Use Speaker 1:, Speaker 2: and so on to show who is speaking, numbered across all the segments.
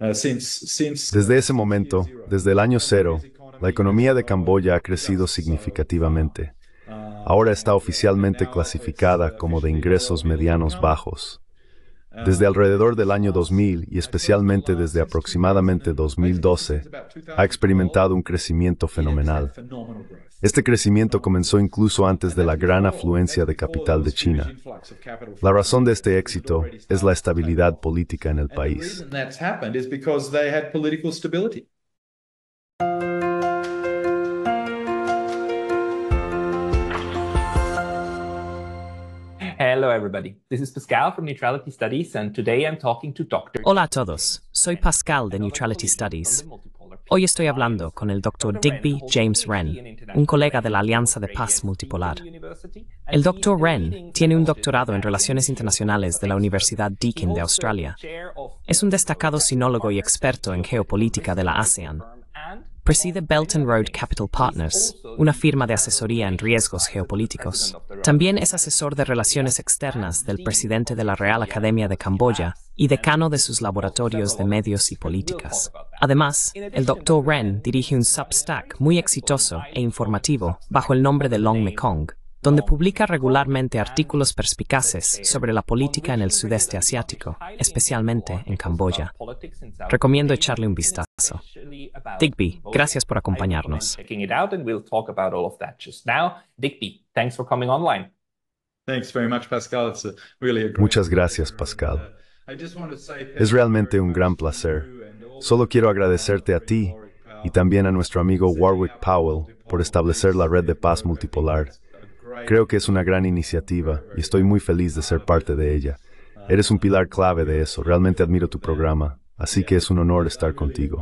Speaker 1: Uh, desde ese momento, desde el año cero, la economía de Camboya ha crecido significativamente. Uh, Ahora está oficialmente clasificada como de ingresos medianos bajos. Desde alrededor del año 2000 y especialmente desde aproximadamente 2012, ha experimentado un crecimiento fenomenal. Este crecimiento comenzó incluso antes de la gran afluencia de capital de China. La razón de este éxito es la estabilidad política en el país.
Speaker 2: Hello, everybody. This is Pascal from Neutrality Studies, and today I'm talking to Dr. Hola a todos. Soy Pascal de Neutrality Studies. Hoy estoy hablando con el Dr. Digby James Wren, un colega de la Alianza de Paz Multipolar. El Dr. Wren tiene un doctorado en Relaciones Internacionales de la Universidad Deakin de Australia. Es un destacado sinólogo y experto en geopolítica de la ASEAN preside Belt and Road Capital Partners, una firma de asesoría en riesgos geopolíticos. También es asesor de relaciones externas del presidente de la Real Academia de Camboya y decano de sus laboratorios de medios y políticas. Además, el Dr. Ren dirige un Substack muy exitoso e informativo bajo el nombre de Long Mekong, donde publica regularmente artículos perspicaces sobre la política en el sudeste asiático, especialmente en Camboya. Recomiendo echarle un vistazo. Digby, gracias por acompañarnos.
Speaker 1: Muchas gracias, Pascal. Uh, es realmente un gran placer. Solo quiero agradecerte a ti uh, y también a nuestro amigo Warwick uh, Powell por establecer la red de paz multipolar. Creo que es una gran iniciativa y estoy muy feliz de ser parte de ella. Eres un pilar clave de eso. Realmente admiro tu programa. Así que es un honor estar contigo.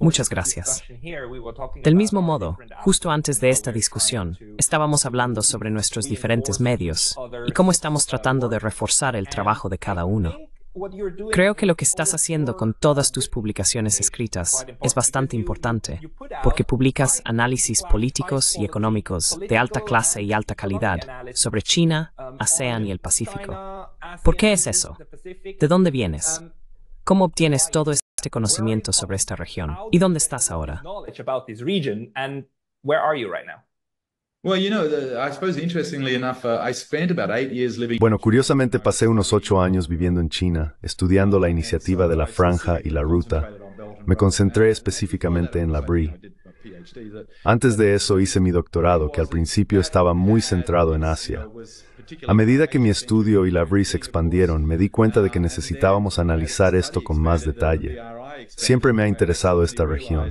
Speaker 2: Muchas gracias. Del mismo modo, justo antes de esta discusión, estábamos hablando sobre nuestros diferentes medios y cómo estamos tratando de reforzar el trabajo de cada uno. Creo que lo que estás haciendo con todas tus publicaciones escritas es bastante importante, porque publicas análisis políticos y económicos de alta clase y alta calidad sobre China, um, ASEAN y el Pacífico. ¿Por qué es eso? ¿De dónde vienes? Um, ¿Cómo obtienes todo este conocimiento sobre esta región? ¿Y dónde estás ahora?
Speaker 3: Bueno,
Speaker 1: curiosamente pasé unos ocho años viviendo en China, estudiando la iniciativa de la franja y la ruta. Me concentré específicamente en la BRI. Antes de eso hice mi doctorado, que al principio estaba muy centrado en Asia. A medida que mi estudio y la BRI se expandieron, me di cuenta de que necesitábamos analizar esto con más detalle. Siempre me ha interesado esta región.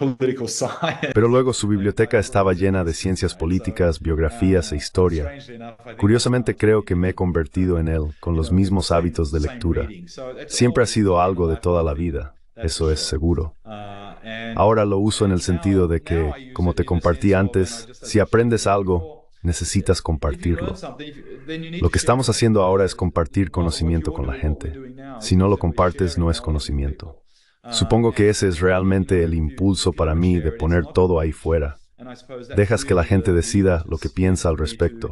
Speaker 1: Pero luego su biblioteca estaba llena de ciencias políticas, biografías e historia. Curiosamente creo que me he convertido en él con los mismos hábitos de lectura. Siempre ha sido algo de toda la vida, eso es seguro.
Speaker 4: Uh,
Speaker 1: ahora lo uso en el sentido de que, como te compartí antes, si aprendes algo, necesitas compartirlo. Lo que estamos haciendo ahora es compartir conocimiento con la gente. Si no lo compartes, no es conocimiento. Ah, Supongo que ese es realmente el impulso para mí de poner todo ahí fuera. Dejas que la gente decida lo que piensa al respecto.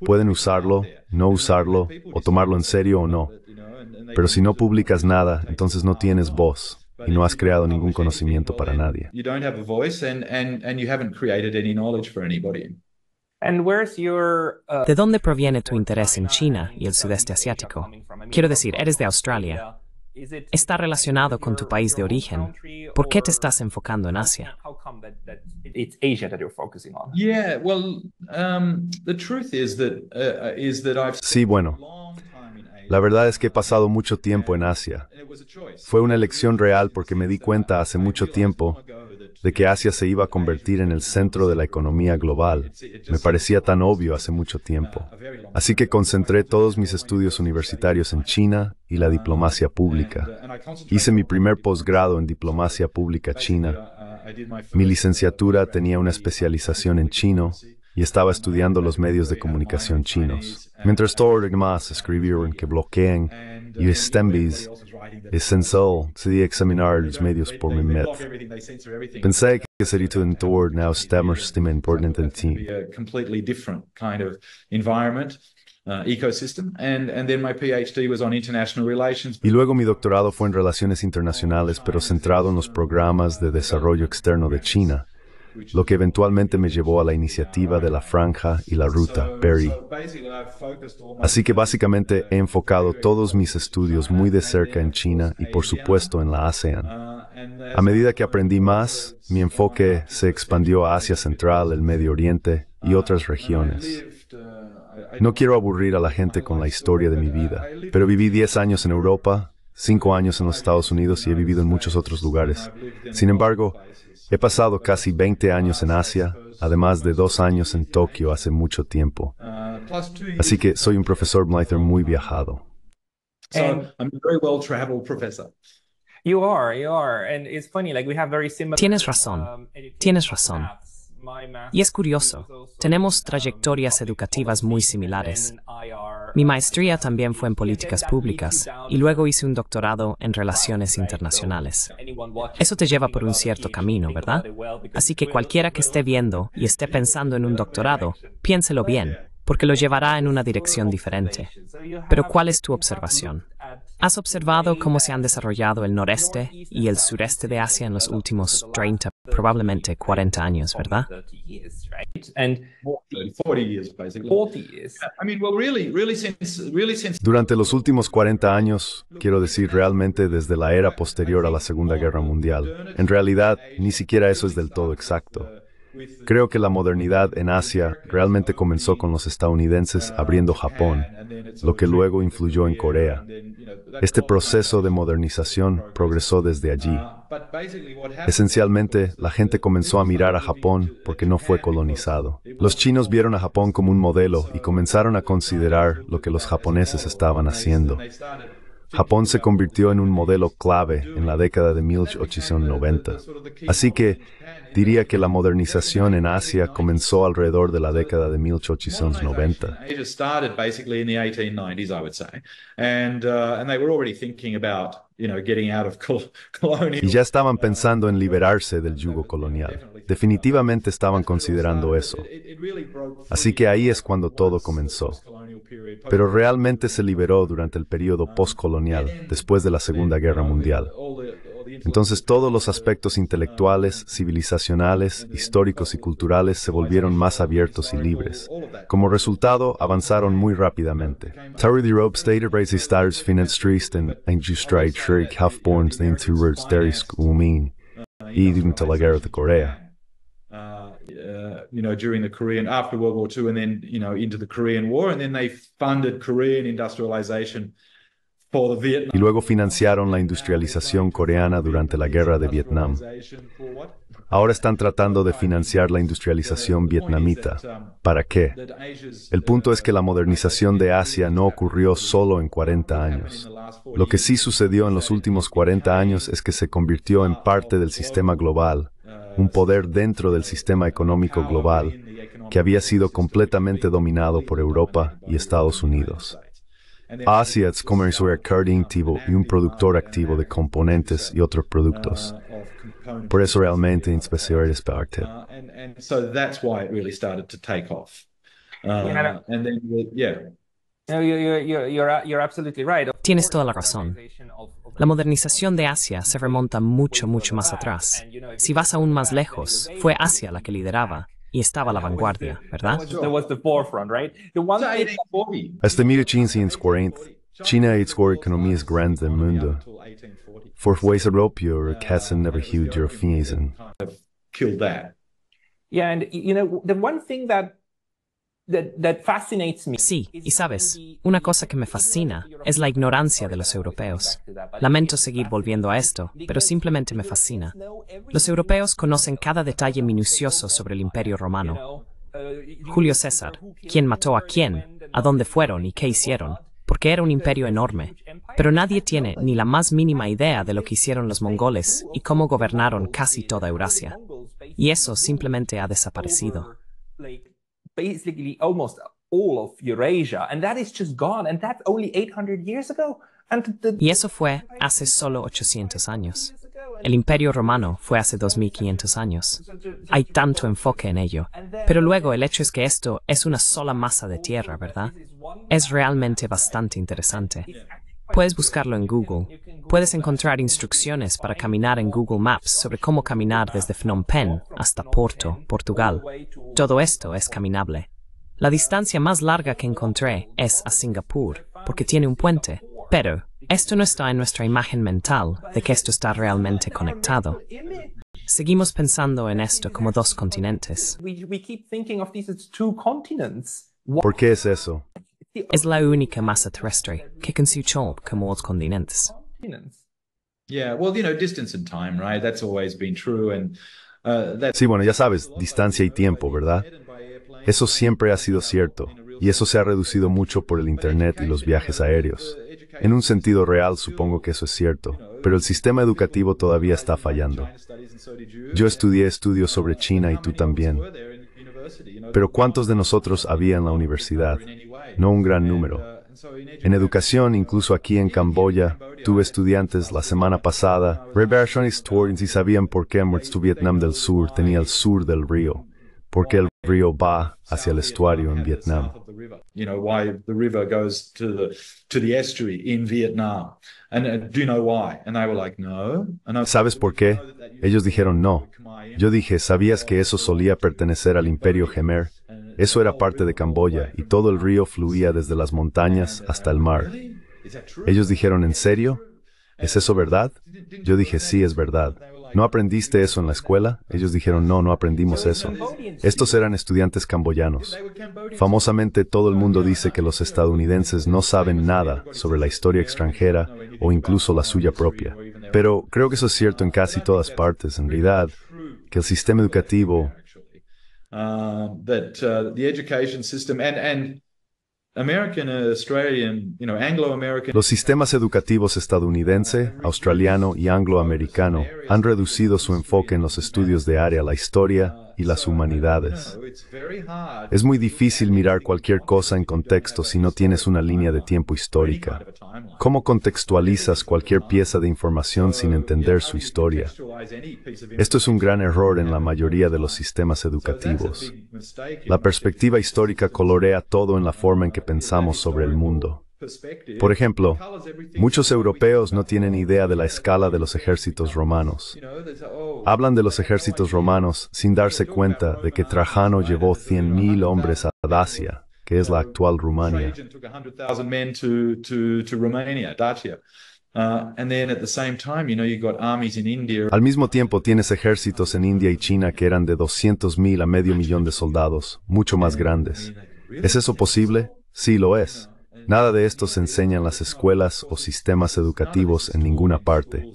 Speaker 1: Pueden usarlo, no usarlo, o tomarlo en serio o no. Pero si no publicas nada, entonces no tienes voz y no has creado ningún conocimiento para nadie.
Speaker 4: ¿De
Speaker 2: dónde proviene tu interés en China y el sudeste asiático? Quiero decir, eres de Australia está relacionado con tu país de origen. ¿Por qué te estás enfocando en Asia?
Speaker 1: Sí, bueno. La verdad es que he pasado mucho tiempo en Asia. Fue una elección real porque me di cuenta hace mucho tiempo de que Asia se iba a convertir en el centro de la economía global. Me parecía tan obvio hace mucho tiempo. Así que concentré todos mis estudios universitarios en China y la diplomacia pública. Hice mi primer posgrado en diplomacia pública china. Mi licenciatura tenía una especialización en chino y estaba estudiando los medios de comunicación chinos. Mientras Thor lo demás escribieron que bloquean y Stembis esencial sería examinar los medios por mi meta. Pensé que sería todo en Thor ahora es en importante en ti. Uh, y luego mi doctorado fue en relaciones internacionales, pero centrado en los programas de desarrollo externo de China lo que eventualmente me llevó a la iniciativa de la franja y la ruta Perry. Así que básicamente he enfocado todos mis estudios muy de cerca en China y por supuesto en la ASEAN. Uh, a medida que aprendí más, mi enfoque se expandió a Asia Central, el Medio Oriente y uh, otras regiones. Uh, no quiero aburrir a la gente con la historia de mi vida, pero viví 10 años en Europa, cinco años en los Estados Unidos y he vivido en muchos otros lugares. Sin embargo, he pasado casi 20 años en Asia, además de dos años en Tokio hace mucho tiempo. Así que soy un profesor Blyther muy viajado.
Speaker 2: Tienes razón. Um, tienes razón. Y es curioso, tenemos trayectorias educativas muy similares. Mi maestría también fue en políticas públicas y luego hice un doctorado en relaciones internacionales. Eso te lleva por un cierto camino, ¿verdad? Así que cualquiera que esté viendo y esté pensando en un doctorado, piénselo bien, porque lo llevará en una dirección diferente. Pero ¿cuál es tu observación? ¿Has observado cómo se han desarrollado el noreste y el sureste de Asia en los últimos 30, probablemente 40 años, verdad?
Speaker 1: Durante los últimos 40 años, quiero decir realmente desde la era posterior a la Segunda Guerra Mundial, en realidad ni siquiera eso es del todo exacto. Creo que la modernidad en Asia realmente comenzó con los estadounidenses abriendo Japón, lo que luego influyó en Corea. Este proceso de modernización progresó desde allí. Esencialmente, la gente comenzó a mirar a Japón porque no fue colonizado. Los chinos vieron a Japón como un modelo y comenzaron a considerar lo que los japoneses estaban haciendo. Japón se convirtió en un modelo clave en la década de 1890. Así que diría que la modernización en Asia comenzó alrededor de la década de 1890.
Speaker 4: Uh, y ya
Speaker 1: estaban pensando en liberarse del yugo colonial. Definitivamente estaban considerando eso. Así que ahí es cuando todo comenzó. Pero realmente se liberó durante el periodo postcolonial, después de la Segunda Guerra Mundial. Entonces todos los aspectos intelectuales, civilizacionales, históricos y culturales se volvieron más abiertos y libres. Como resultado, avanzaron muy rápidamente. stated stars la guerra de Corea. Y luego financiaron la industrialización coreana durante la guerra de Vietnam. Ahora están tratando de financiar la industrialización vietnamita. ¿Para qué? El punto es que la modernización de Asia no ocurrió solo en 40 años. Lo que sí sucedió en los últimos 40 años es que se convirtió en parte del sistema global un poder dentro del sistema económico global que había sido completamente dominado por Europa y Estados Unidos. Asia es activo y un productor activo de componentes y otros productos. Por eso realmente inspeccioné es parte.
Speaker 3: So that's why it really started to take off. Uh, Tienes
Speaker 2: toda la razón. La modernización de Asia se remonta mucho, mucho más atrás. Si vas aún más lejos, fue Asia la que lideraba y estaba a la vanguardia, ¿verdad?
Speaker 1: Hasta 1840, China y su economía es grande del mundo. Fortaleza europea era na região de Eurofinesen.
Speaker 3: Yeah, and you know, the one thing that
Speaker 2: Sí, y sabes, una cosa que me fascina es la ignorancia de los europeos. Lamento seguir volviendo a esto, pero simplemente me fascina. Los europeos conocen cada detalle minucioso sobre el imperio romano. Julio César, quién mató a quién, a dónde fueron y qué hicieron, porque era un imperio enorme. Pero nadie tiene ni la más mínima idea de lo que hicieron los mongoles y cómo gobernaron casi toda Eurasia. Y eso simplemente ha desaparecido. Y eso fue hace solo 800 años. El imperio romano fue hace 2500 años. Hay tanto enfoque en ello. Pero luego el hecho es que esto es una sola masa de tierra, ¿verdad? Es realmente bastante interesante. Puedes buscarlo en Google. Puedes encontrar instrucciones para caminar en Google Maps sobre cómo caminar desde Phnom Penh hasta Porto, Portugal. Todo esto es caminable. La distancia más larga que encontré es a Singapur, porque tiene un puente, pero esto no está en nuestra imagen mental de que esto está realmente conectado. Seguimos pensando en esto como dos continentes. ¿Por qué es eso? Es la única masa terrestre que chomp como los continentes.
Speaker 1: Sí, bueno, ya sabes, distancia y tiempo, ¿verdad? Eso siempre ha sido cierto, y eso se ha reducido mucho por el Internet y los viajes aéreos. En un sentido real supongo que eso es cierto, pero el sistema educativo todavía está fallando. Yo estudié estudios sobre China y tú también. Pero ¿cuántos de nosotros había en la universidad? No un gran número. En educación, incluso aquí en Camboya, tuve estudiantes la semana pasada, reversionistas y sabían por qué Vietnam del Sur tenía el sur del río, porque el río va hacia el estuario en Vietnam. ¿Sabes por qué? Ellos dijeron no. Yo dije, ¿sabías que eso solía pertenecer al Imperio Khmer? Eso era parte de Camboya y todo el río fluía desde las montañas hasta el mar. Ellos dijeron, ¿en serio? ¿Es eso verdad? Yo dije, sí, es verdad. ¿no aprendiste eso en la escuela? Ellos dijeron, no, no aprendimos eso. Estos eran estudiantes camboyanos. Famosamente todo el mundo dice que los estadounidenses no saben nada sobre la historia extranjera o incluso la suya propia. Pero creo que eso es cierto en casi todas partes, en realidad, que el sistema educativo...
Speaker 4: Uh, uh, Uh, los
Speaker 1: sistemas educativos estadounidense, australiano y angloamericano han reducido su enfoque en los estudios de área la historia, y las humanidades. Es muy difícil mirar cualquier cosa en contexto si no tienes una línea de tiempo histórica. ¿Cómo contextualizas cualquier pieza de información sin entender su historia? Esto es un gran error en la mayoría de los sistemas educativos. La perspectiva histórica colorea todo en la forma en que pensamos sobre el mundo. Por ejemplo, muchos europeos no tienen idea de la escala de los ejércitos romanos. Oh, Hablan de los ejércitos romanos sin darse cuenta de que Trajano llevó 100.000 hombres a Dacia, que es la actual Rumania. Al mismo tiempo tienes ejércitos en India y China que eran de 200.000 a medio millón de soldados, mucho más grandes. ¿Es eso posible? Sí lo es. Nada de esto se enseña en las escuelas o sistemas educativos en ninguna parte.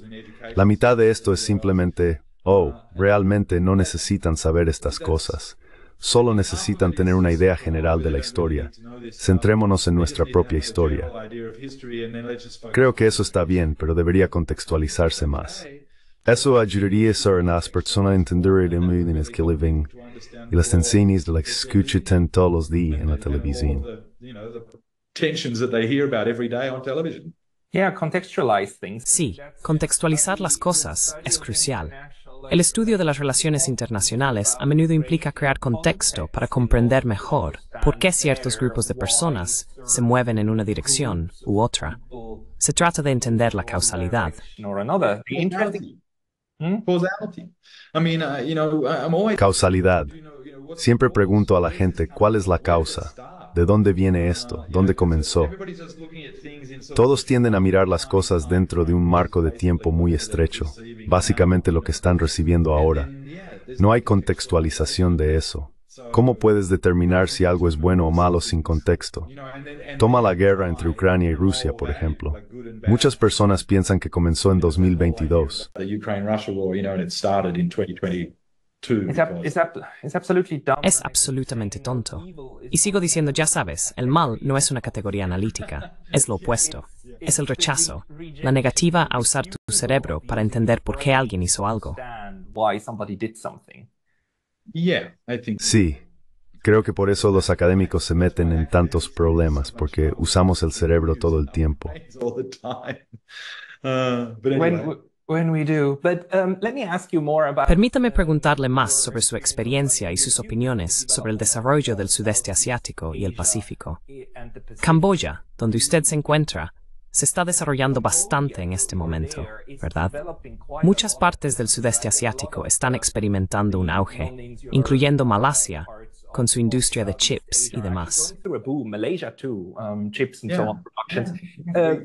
Speaker 1: La mitad de esto es simplemente, oh, realmente no necesitan saber estas cosas. Solo necesitan tener una idea general de la historia. Centrémonos en nuestra propia historia. Creo que eso está bien, pero debería contextualizarse más. Eso ayudaría a las personas a entender el en que y las de que todos los días en la televisión.
Speaker 2: Sí, contextualizar las cosas es crucial. El estudio de las relaciones internacionales a menudo implica crear contexto para comprender mejor por qué ciertos grupos de personas se mueven en una dirección u otra. Se trata de entender la causalidad.
Speaker 1: Causalidad. Siempre pregunto a la gente cuál es la causa. ¿De dónde viene esto? ¿Dónde comenzó? Todos tienden a mirar las cosas dentro de un marco de tiempo muy estrecho, básicamente lo que están recibiendo ahora. No hay contextualización de eso. ¿Cómo puedes determinar si algo es bueno o malo sin contexto? Toma la guerra entre Ucrania y Rusia, por ejemplo. Muchas personas piensan que comenzó en 2022.
Speaker 2: Es, absolutamente tonto. Y sigo diciendo, ya sabes, el mal no es una categoría analítica, es lo opuesto. Es el rechazo, la negativa a usar tu cerebro para entender por qué alguien hizo algo.
Speaker 1: Sí, creo que por eso los académicos se meten en tantos problemas, porque usamos el cerebro todo el tiempo.
Speaker 2: Uh, When, Permítame preguntarle más sobre su experiencia y sus opiniones sobre el desarrollo del sudeste asiático y el Pacífico. Camboya, donde usted se encuentra, se está desarrollando bastante en este momento, ¿verdad? Muchas partes del sudeste asiático están experimentando un auge, incluyendo Malasia, con su industria de chips y demás.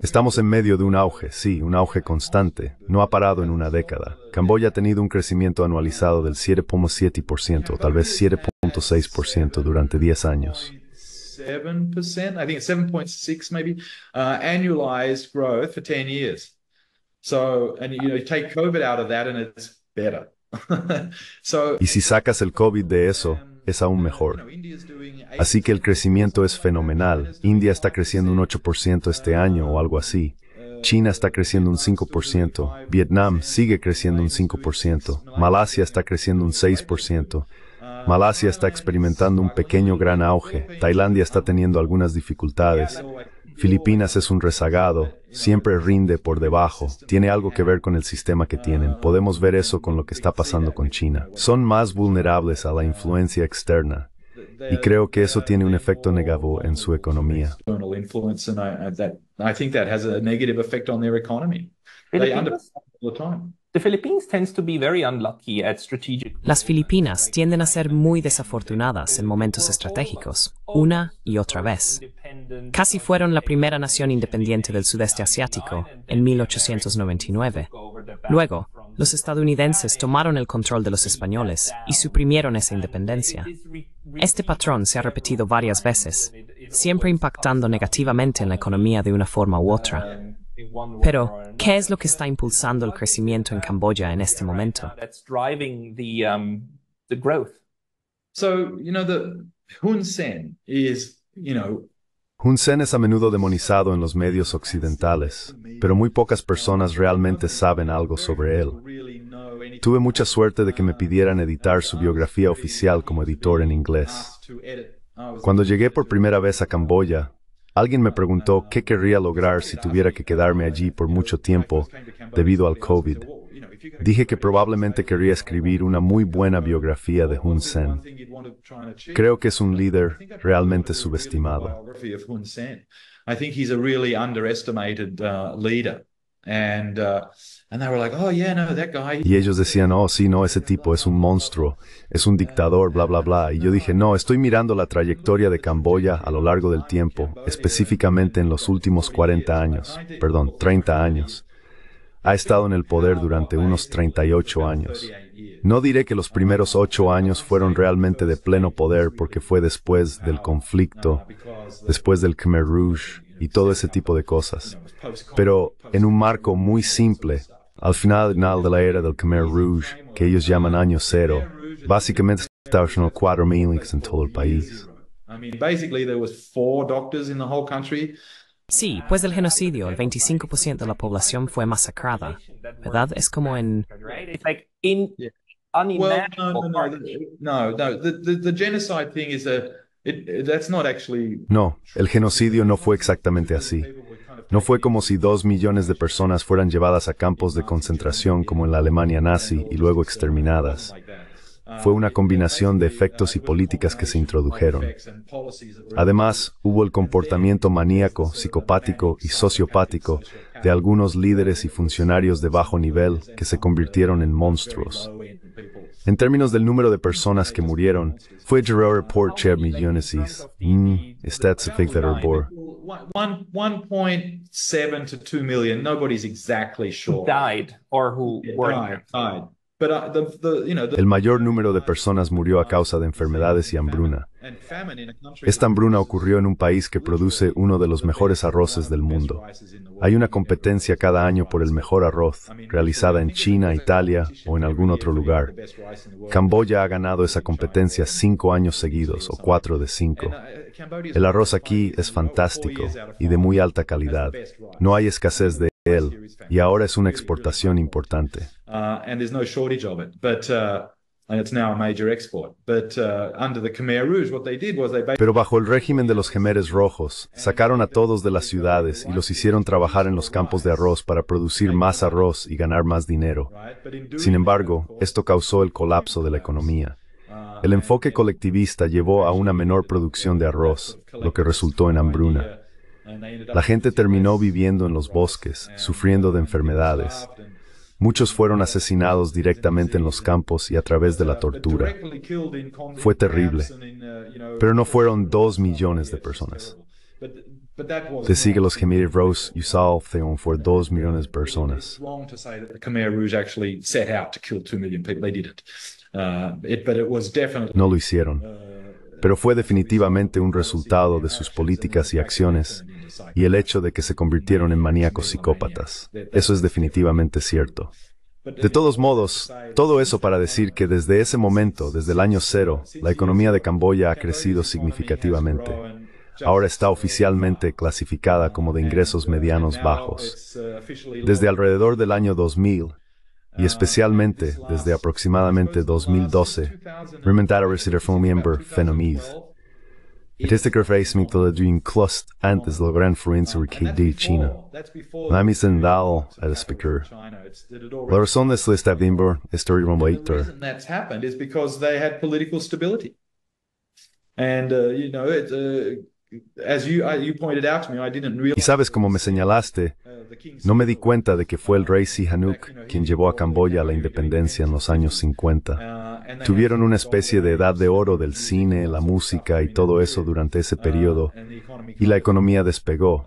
Speaker 1: Estamos en medio de un auge, sí, un auge constante. No ha parado en una década. Camboya ha tenido un crecimiento anualizado del 7,7%, tal vez 7,6% durante 10 años.
Speaker 4: 7%, I think 7.6 maybe, uh, annualized 10 years. So, and take COVID out of that and it's
Speaker 1: better. y si sacas el COVID de eso, es aún mejor. Así que el crecimiento es fenomenal. India está creciendo un 8% este año o algo así. China está creciendo un 5%, Vietnam sigue creciendo un 5%, Malasia está creciendo un 6%, Malasia está experimentando un pequeño gran auge, Tailandia está teniendo algunas dificultades, Filipinas es un rezagado, siempre rinde por debajo, tiene algo que ver con el sistema que tienen. Podemos ver eso con lo que está pasando con China. Son más vulnerables a la influencia externa. Y creo que eso tiene un efecto negativo en su economía.
Speaker 2: Las Filipinas tienden a ser muy desafortunadas en momentos estratégicos, una y otra vez. Casi fueron la primera nación independiente del sudeste asiático en 1899. Luego, los estadounidenses tomaron el control de los españoles y suprimieron esa independencia. Este patrón se ha repetido varias veces, siempre impactando negativamente en la economía de una forma u otra. Pero, ¿qué es lo que está impulsando el crecimiento en Camboya en este momento?
Speaker 1: Hun Sen es a menudo demonizado en los medios occidentales, pero muy pocas personas realmente saben algo sobre él. Tuve mucha suerte de que me pidieran editar su biografía oficial como editor en inglés. Cuando llegué por primera vez a Camboya, Alguien me preguntó qué querría lograr si tuviera que quedarme allí por mucho tiempo debido al COVID. Dije que probablemente querría escribir una muy buena biografía de Hun Sen. Creo que es un líder realmente subestimado.
Speaker 4: I uh, uh, Oh, y
Speaker 1: ellos decían, oh, sí, no, ese tipo es un monstruo, es un dictador, bla, bla, bla. Y yo dije, no, estoy mirando la trayectoria de Camboya a lo largo del tiempo, específicamente en los últimos 40 años, perdón, 30 años. Ha estado en el poder durante unos 38 años. No diré que los primeros ocho años fueron realmente de pleno poder porque fue después del conflicto, después del Khmer Rouge y todo ese tipo de cosas. Pero en un marco muy simple, al final, final de la era del Khmer Rouge, que ellos llaman año cero, básicamente estaban cuatro médicos en todo el país.
Speaker 2: Sí, pues del genocidio, el 25% de la población fue masacrada, ¿verdad? Es como en... No, el genocidio
Speaker 1: no fue exactamente así. No fue como si dos millones de personas fueran llevadas a campos de concentración como en la Alemania nazi y luego exterminadas. Fue una combinación de efectos y políticas que se introdujeron. Además, hubo el comportamiento maníaco, psicopático y sociopático de algunos líderes y funcionarios de bajo nivel que se convirtieron en monstruos. En términos del número de personas que murieron, fue Gerard Report Chair Millonesis, mm,
Speaker 4: one one point seven to two million. Nobody's exactly sure. Who died or who yeah, died, died. Uh, el mayor
Speaker 1: número de personas murió a causa de enfermedades y hambruna. Esta hambruna ocurrió en un país que produce uno de los mejores arroces del mundo. Hay una competencia cada año por el mejor arroz, realizada en China, Italia o en algún otro lugar. Camboya ha ganado esa competencia cinco años seguidos, o cuatro de cinco. Uh, el arroz aquí es fantástico y de muy alta calidad. No hay escasez de él y ahora es una exportación importante
Speaker 4: no Pero bajo
Speaker 1: el régimen de los Jemeres rojos, sacaron a todos de las ciudades y los hicieron trabajar en los campos de arroz para producir más arroz y ganar más dinero. Sin embargo, esto causó el colapso de la economía. Uh, el enfoque colectivista llevó a una menor producción de arroz, lo que resultó en hambruna. La gente terminó viviendo en los bosques, sufriendo de enfermedades, Muchos fueron asesinados directamente en los campos y a través de la tortura. Fue terrible, pero no fueron dos millones de personas. Se sigue los Khmer Rouge y South Theon for dos millones de personas. No lo hicieron pero fue definitivamente un resultado de sus políticas y acciones y el hecho de que se convirtieron en maníacos psicópatas. Eso es definitivamente cierto. De todos modos, todo eso para decir que desde ese momento, desde el año cero, la economía de Camboya ha crecido significativamente. Ahora está oficialmente clasificada como de ingresos medianos bajos. Desde alrededor del año 2000, y especialmente desde aproximadamente 2012, Rimentara residir fue un miembro Fenomiz. Artistic Referência metodology Clust antes da grande influência KD China. La misa en dado a la speaker. La razón de este establecimiento es de The
Speaker 4: that's happened is because they had political stability. And, uh, you know, it, uh, Y
Speaker 1: sabes como me señalaste, uh, no me di cuenta de que fue el rey Sihanouk quien llevó a Camboya a la independencia en los años 50. Uh, Tuvieron una especie de edad de oro del cine, la música y todo eso durante ese uh, periodo, y la economía despegó,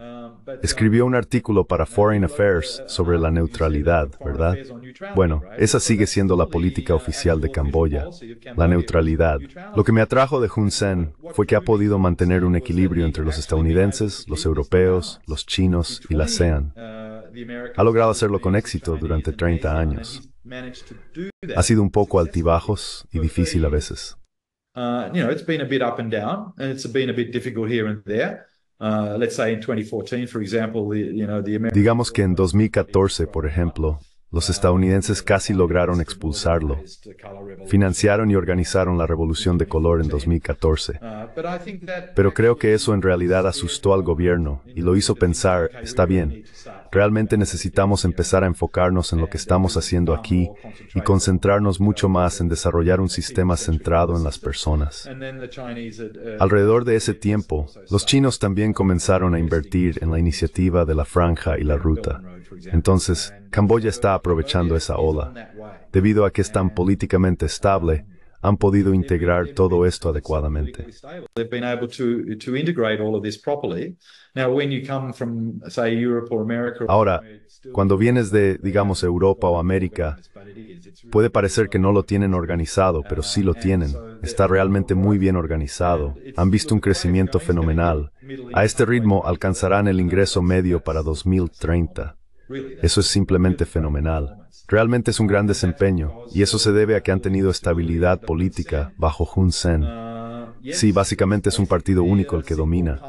Speaker 1: Escribió un artículo para Foreign Affairs sobre la neutralidad, ¿verdad? Bueno, esa sigue siendo la política oficial de Camboya, la neutralidad. Lo que me atrajo de Hun Sen fue que ha podido mantener un equilibrio entre los estadounidenses, los europeos, los chinos y la ASEAN. Ha logrado hacerlo con éxito durante 30 años. Ha sido un poco altibajos y difícil a veces.
Speaker 4: Uh, you know, it's been a bit up and down,
Speaker 1: Digamos que en 2014, por ejemplo, los estadounidenses casi lograron expulsarlo. Financiaron y organizaron la Revolución de Color en 2014. Pero creo que eso en realidad asustó al gobierno y lo hizo pensar, está bien, realmente necesitamos empezar a enfocarnos en lo que estamos haciendo aquí y concentrarnos mucho más en desarrollar un sistema centrado en las personas. Alrededor de ese tiempo, los chinos también comenzaron a invertir en la iniciativa de la franja y la ruta. Entonces, Camboya está aprovechando esa ola. Debido a que es tan políticamente estable, han podido integrar todo esto adecuadamente. Ahora, cuando vienes de, digamos, Europa o América, puede parecer que no lo tienen organizado, pero sí lo tienen. Está realmente muy bien organizado. Han visto un crecimiento fenomenal. A este ritmo alcanzarán el ingreso medio para 2030. Eso es simplemente fenomenal. Realmente es un gran desempeño, y eso se debe a que han tenido estabilidad política bajo Hun Sen. Sí, básicamente es un partido único el que domina.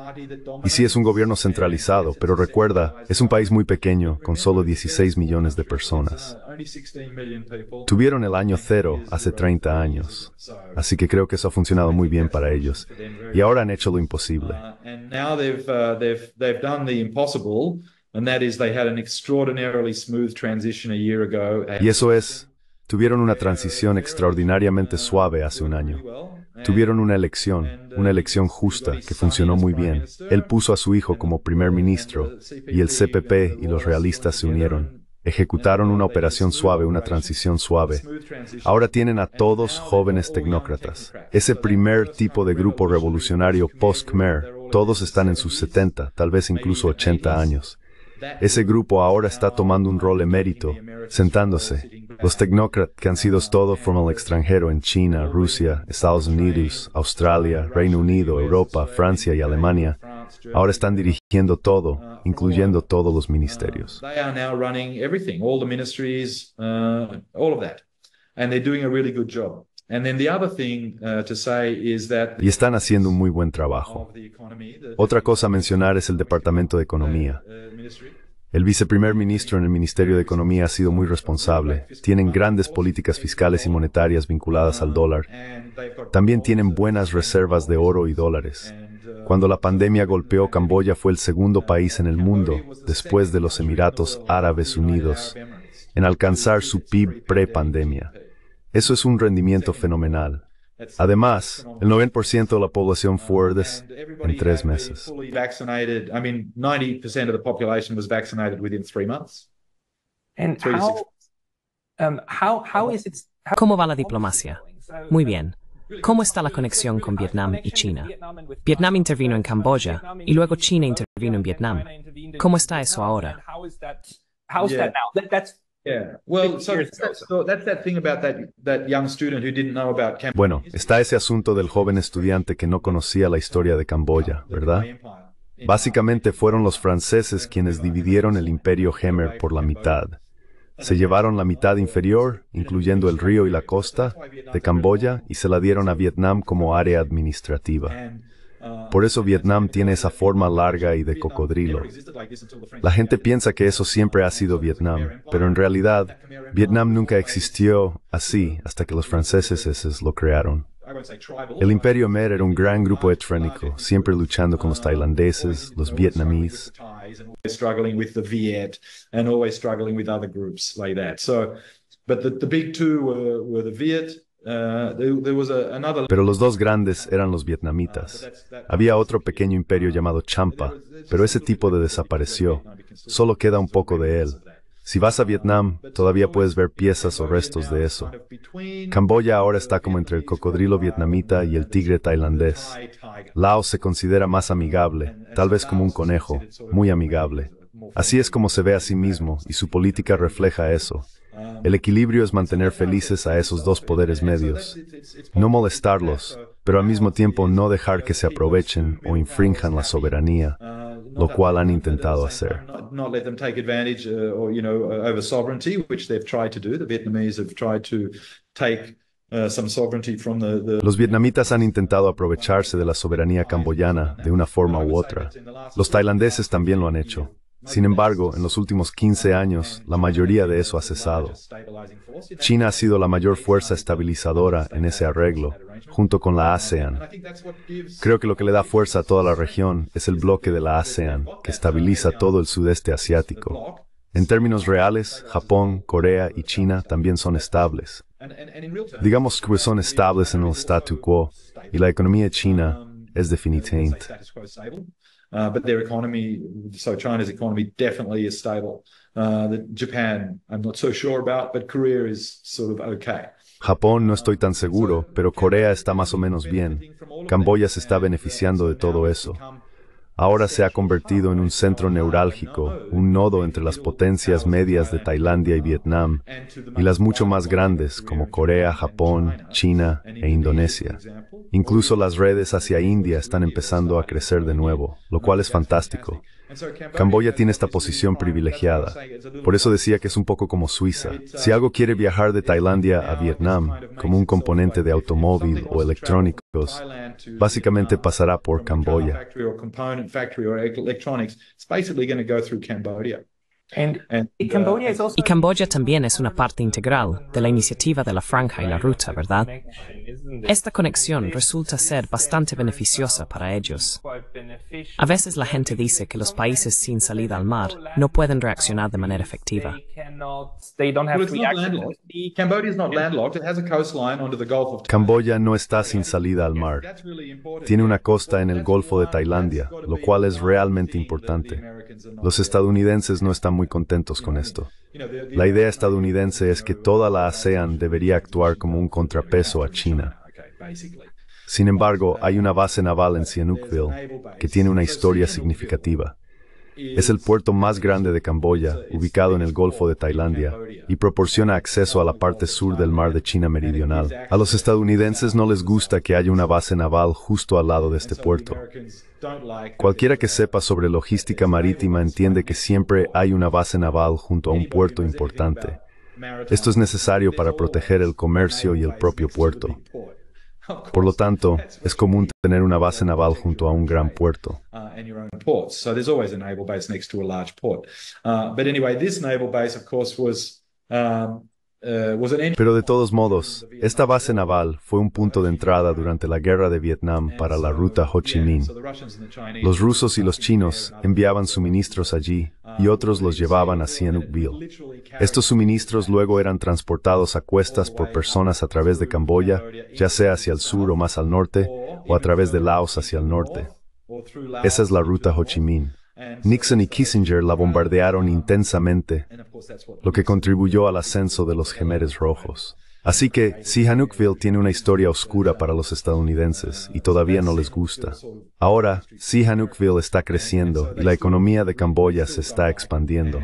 Speaker 1: Y sí, es un gobierno centralizado, pero recuerda, es un país muy pequeño, con solo 16 millones de personas. Tuvieron el año cero hace 30 años, así que creo que eso ha funcionado muy bien para ellos. Y ahora han hecho lo imposible. Y eso es, tuvieron una transición extraordinariamente suave hace un año. Tuvieron una elección, uh, una elección justa, que funcionó muy bien. Él puso a su hijo como primer ministro y el CPP y los realistas se unieron. Ejecutaron una operación suave, una transición suave. Ahora tienen a todos jóvenes tecnócratas. Ese primer tipo de grupo revolucionario post-Khmer, todos están en sus 70, tal vez incluso 80 años. Ese grupo ahora está tomando un rol emérito, sentándose. Los tecnócratas que han sido todo from el extranjero en China, Rusia, Estados Unidos, Australia, Reino Unido, Europa, Francia y Alemania, ahora están dirigiendo todo, incluyendo todos los ministerios.
Speaker 4: And they're doing a really good job.
Speaker 1: Y están haciendo un muy buen trabajo. Otra cosa a mencionar es el Departamento de Economía. Uh, uh, el viceprimer ministro en el Ministerio de Economía ha sido muy responsable. Tienen grandes políticas fiscales y monetarias vinculadas al dólar. También tienen buenas reservas de oro y dólares. Cuando la pandemia golpeó, Camboya fue el segundo país en el mundo, después de los Emiratos Árabes Unidos, en alcanzar su PIB pre-pandemia. Eso es un rendimiento fenomenal. Además, el 90% de la población fue en tres
Speaker 4: meses.
Speaker 2: ¿Cómo va la diplomacia? Muy bien. ¿Cómo está la conexión con Vietnam y China? Vietnam intervino en Camboya y luego China intervino en Vietnam. ¿Cómo está eso ahora?
Speaker 4: Bueno,
Speaker 1: está ese asunto del joven estudiante que no conocía la historia de Camboya, ah, ¿verdad? Básicamente fueron los franceses quienes dividieron el imperio Hemer por la mitad. Se llevaron la mitad inferior, incluyendo el río y la costa, de Camboya y se la dieron a Vietnam como área administrativa. Por eso Vietnam tiene esa forma larga y de cocodrilo. La gente piensa que eso siempre ha sido Vietnam, pero en realidad Vietnam nunca existió así hasta que los franceses lo crearon. El imperio Mer era un gran grupo étnico, siempre luchando con los tailandeses, los vietnamíes.
Speaker 4: the, the big Viet Uh, pero los dos
Speaker 1: grandes eran los vietnamitas. Uh, Había otro pequeño imperio llamado Champa, pero ese tipo de desapareció. Solo queda un poco de él. Si vas a Vietnam, todavía puedes ver piezas o restos de eso. Camboya ahora está como entre el cocodrilo vietnamita y el tigre tailandés. Laos se considera más amigable, tal vez como un conejo, muy amigable. Así es como se ve a sí mismo y su política refleja eso. El equilibrio es mantener felices a esos dos poderes medios, no molestarlos, pero al mismo tiempo no dejar que se aprovechen o infrinjan la soberanía, lo cual han intentado hacer. Los vietnamitas han intentado aprovecharse de la soberanía camboyana de una forma u otra. Los tailandeses también lo han hecho. Sin embargo, en los últimos 15 años, la mayoría de eso ha cesado. China ha sido la mayor fuerza estabilizadora en ese arreglo, junto con la ASEAN. Creo que lo que le da fuerza a toda la región es el bloque de la ASEAN, que estabiliza todo el sudeste asiático. En términos reales, Japón, Corea y China también son estables. Digamos que son estables en el statu quo, y la economía china es definitiva. uh, but their economy,
Speaker 4: so China's economy definitely is stable. Uh, Japan, I'm not so sure about, but Korea is sort of okay.
Speaker 1: Japón no estoy tan seguro, pero Corea está más o menos bien. Camboya se está beneficiando de todo eso. ahora se ha convertido en un centro neurálgico, un nodo entre las potencias medias de Tailandia y Vietnam y las mucho más grandes como Corea, Japón, China e Indonesia. Incluso las redes hacia India están empezando a crecer de nuevo, lo cual es fantástico. Camboya tiene esta posición privilegiada. Por eso decía que es un poco como Suiza. Si algo quiere viajar de Tailandia a Vietnam, como un componente de automóvil o electrónicos, básicamente pasará por Camboya
Speaker 2: y, eh, y Camboya también es una parte integral de la iniciativa de la Franja y la Ruta, ¿verdad? Esta conexión resulta ser bastante beneficiosa para ellos. A veces la gente dice que los países sin salida al mar no pueden reaccionar de manera efectiva.
Speaker 1: Camboya no está sin salida al mar. Tiene una costa en el Golfo de Tailandia, lo cual es realmente importante. Los estadounidenses no están muy contentos con esto. La idea estadounidense es que toda la ASEAN debería actuar como un contrapeso a China. Sin embargo, hay una base naval en Sihanoukville que tiene una historia significativa. Es el puerto más grande de Camboya, ubicado en el Golfo de Tailandia, y proporciona acceso a la parte sur del mar de China Meridional. A los estadounidenses no les gusta que haya una base naval justo al lado de este puerto. Cualquiera que sepa sobre logística marítima entiende que siempre hay una base naval junto a un puerto importante. Esto es necesario para proteger el comercio y el propio puerto. Por lo tanto, es común tener una base naval junto a un gran puerto. Uh, eh, Pero de todos modos, esta base naval fue un punto de entrada durante la guerra de Vietnam para la ruta Ho Chi Minh. Los rusos y los chinos enviaban suministros allí y um, otros los llevaban a Sihanoukville. Estos suministros luego eran transportados a cuestas por personas a través de Camboya, ya sea hacia el sur o más al norte, o a través de Laos hacia el norte. Esa es la ruta Ho Chi Minh. Nixon y Kissinger la bombardearon intensamente, lo que contribuyó al ascenso de los gemeres rojos. Así que, si Hanookville tiene una historia oscura para los estadounidenses y todavía no les gusta, ahora, si Hanookville está creciendo y la economía de Camboya se está expandiendo,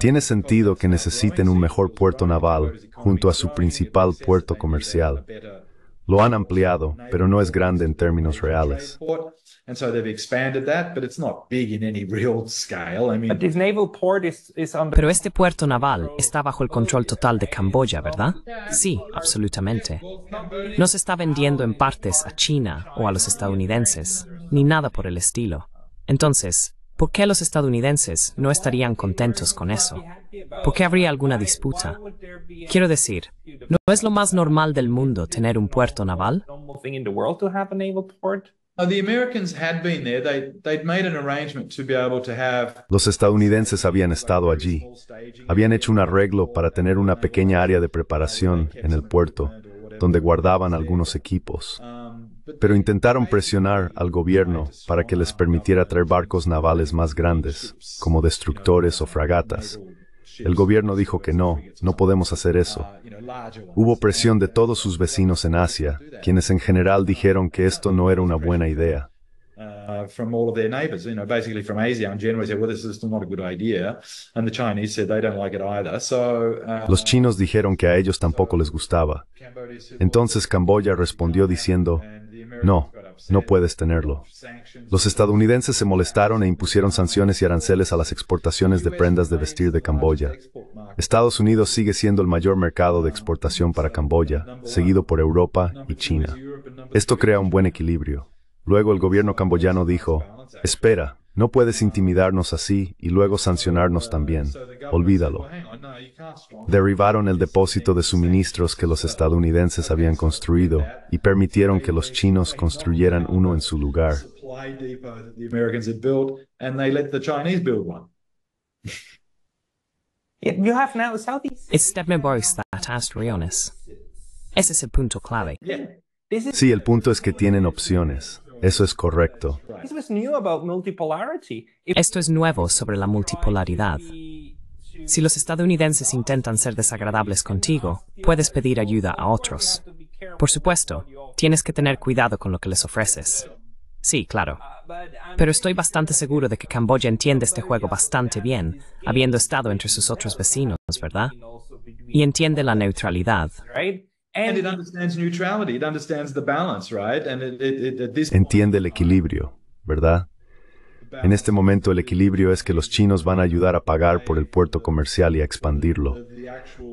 Speaker 1: tiene sentido que necesiten un mejor puerto naval junto a su principal puerto comercial. Lo han ampliado, pero no es grande en términos reales.
Speaker 4: Pero
Speaker 2: este puerto naval está bajo el control total de Camboya, ¿verdad? Sí, absolutamente. No se está vendiendo en partes a China o a los estadounidenses, ni nada por el estilo. Entonces, ¿por qué los estadounidenses no estarían contentos con eso? ¿Por qué habría alguna disputa? Quiero decir, ¿no es lo más normal del mundo tener un puerto naval?
Speaker 1: Los estadounidenses habían estado allí. Habían hecho un arreglo para tener una pequeña área de preparación en el puerto, donde guardaban algunos equipos. Pero intentaron presionar al gobierno para que les permitiera traer barcos navales más grandes, como destructores o fragatas, el gobierno dijo que no, no podemos hacer eso. Hubo presión de todos sus vecinos en Asia, quienes en general dijeron que esto no era una buena idea. Los chinos dijeron que a ellos tampoco les gustaba. Entonces Camboya respondió diciendo, no, no puedes tenerlo. Los estadounidenses se molestaron e impusieron sanciones y aranceles a las exportaciones de prendas de vestir de Camboya. Estados Unidos sigue siendo el mayor mercado de exportación para Camboya, seguido por Europa y China. Esto crea un buen equilibrio. Luego el gobierno camboyano dijo, espera, no puedes intimidarnos así y luego sancionarnos también. Olvídalo. Derivaron el depósito de suministros que los estadounidenses habían construido y permitieron que los chinos construyeran uno en su lugar.
Speaker 2: Ese es el punto clave.
Speaker 1: Sí, el punto es que tienen opciones. Eso es correcto.
Speaker 2: Esto es nuevo sobre la multipolaridad. Si los estadounidenses intentan ser desagradables contigo, puedes pedir ayuda a otros. Por supuesto, tienes que tener cuidado con lo que les ofreces. Sí, claro. Pero estoy bastante seguro de que Camboya entiende este juego bastante bien, habiendo estado entre sus otros vecinos, ¿verdad? Y entiende la neutralidad.
Speaker 4: Entiende
Speaker 1: el equilibrio, ¿verdad? En este momento el equilibrio es que los chinos van a ayudar a pagar por el puerto comercial y a expandirlo.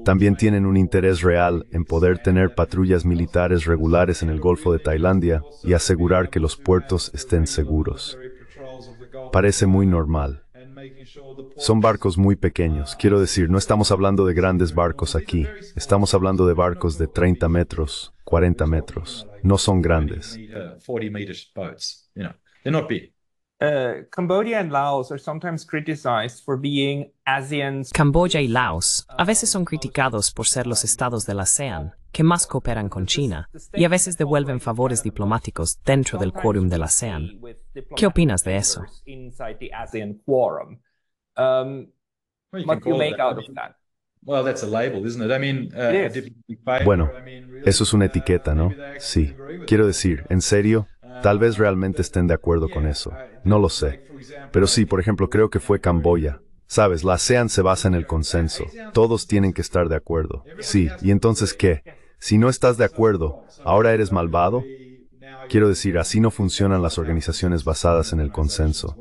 Speaker 1: También tienen un interés real en poder tener patrullas militares regulares en el Golfo de Tailandia y asegurar que los puertos estén seguros. Parece muy normal. Son barcos muy pequeños, quiero decir, no estamos hablando de grandes barcos aquí, estamos hablando de barcos de 30 metros, 40 metros, no son grandes.
Speaker 3: Uh, Uh, Cambodia
Speaker 2: Camboya y Laos a veces son uh, criticados por ser los estados de la ASEAN que más cooperan con China y a veces devuelven favores diplomáticos dentro del quórum de la ASEAN. ¿Qué opinas de eso?
Speaker 3: Um,
Speaker 4: bueno,
Speaker 1: eso es una uh, etiqueta, ¿no? Sí. Quiero decir, en serio, um, Tal vez realmente estén de acuerdo con eso. No lo sé. Pero sí, por ejemplo, creo que fue Camboya. Sabes, la ASEAN se basa en el consenso. Todos tienen que estar de acuerdo. Sí, y entonces ¿qué? Si no estás de acuerdo, ¿ahora eres malvado? Quiero decir, así no funcionan las organizaciones basadas en el consenso.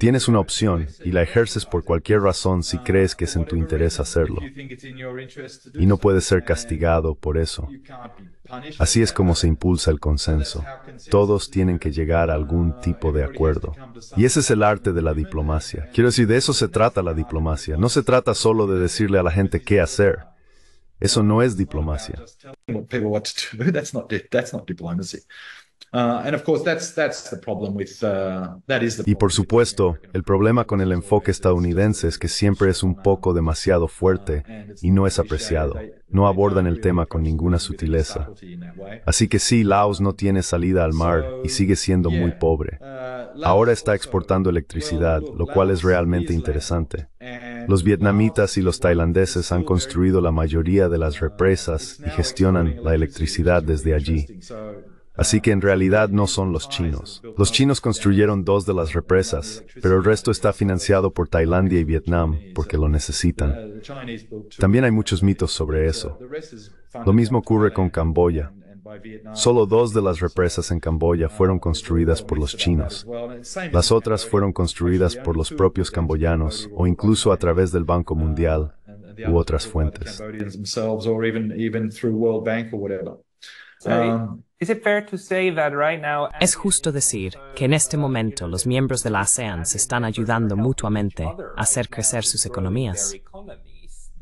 Speaker 1: Tienes una opción y la ejerces por cualquier razón si crees que es en tu interés hacerlo. Y no puedes ser castigado por eso. Así es como se impulsa el consenso. Todos tienen que llegar a algún tipo de acuerdo. Y ese es el arte de la diplomacia. Quiero decir, de eso se trata la diplomacia. No se trata solo de decirle a la gente qué hacer. Eso no es diplomacia. Y por supuesto, el problema con el enfoque estadounidense es que siempre es un poco demasiado fuerte uh, y no es apreciado. No abordan el tema con ninguna sutileza. Así que sí, Laos no tiene salida al mar y sigue siendo muy pobre. Uh, Ahora está exportando electricidad, lo cual es realmente interesante. Los vietnamitas y los tailandeses han construido la mayoría de las represas y gestionan la electricidad desde allí. Así que en realidad no son los chinos. Los chinos construyeron dos de las represas, pero el resto está financiado por Tailandia y Vietnam porque lo necesitan. También hay muchos mitos sobre eso. Lo mismo ocurre con Camboya. Solo dos de las represas en Camboya fueron construidas por los chinos. Las otras fueron construidas por los propios camboyanos o incluso a través del Banco Mundial u otras fuentes.
Speaker 2: Es justo decir que en este momento los miembros de la ASEAN se están ayudando mutuamente a hacer crecer sus economías.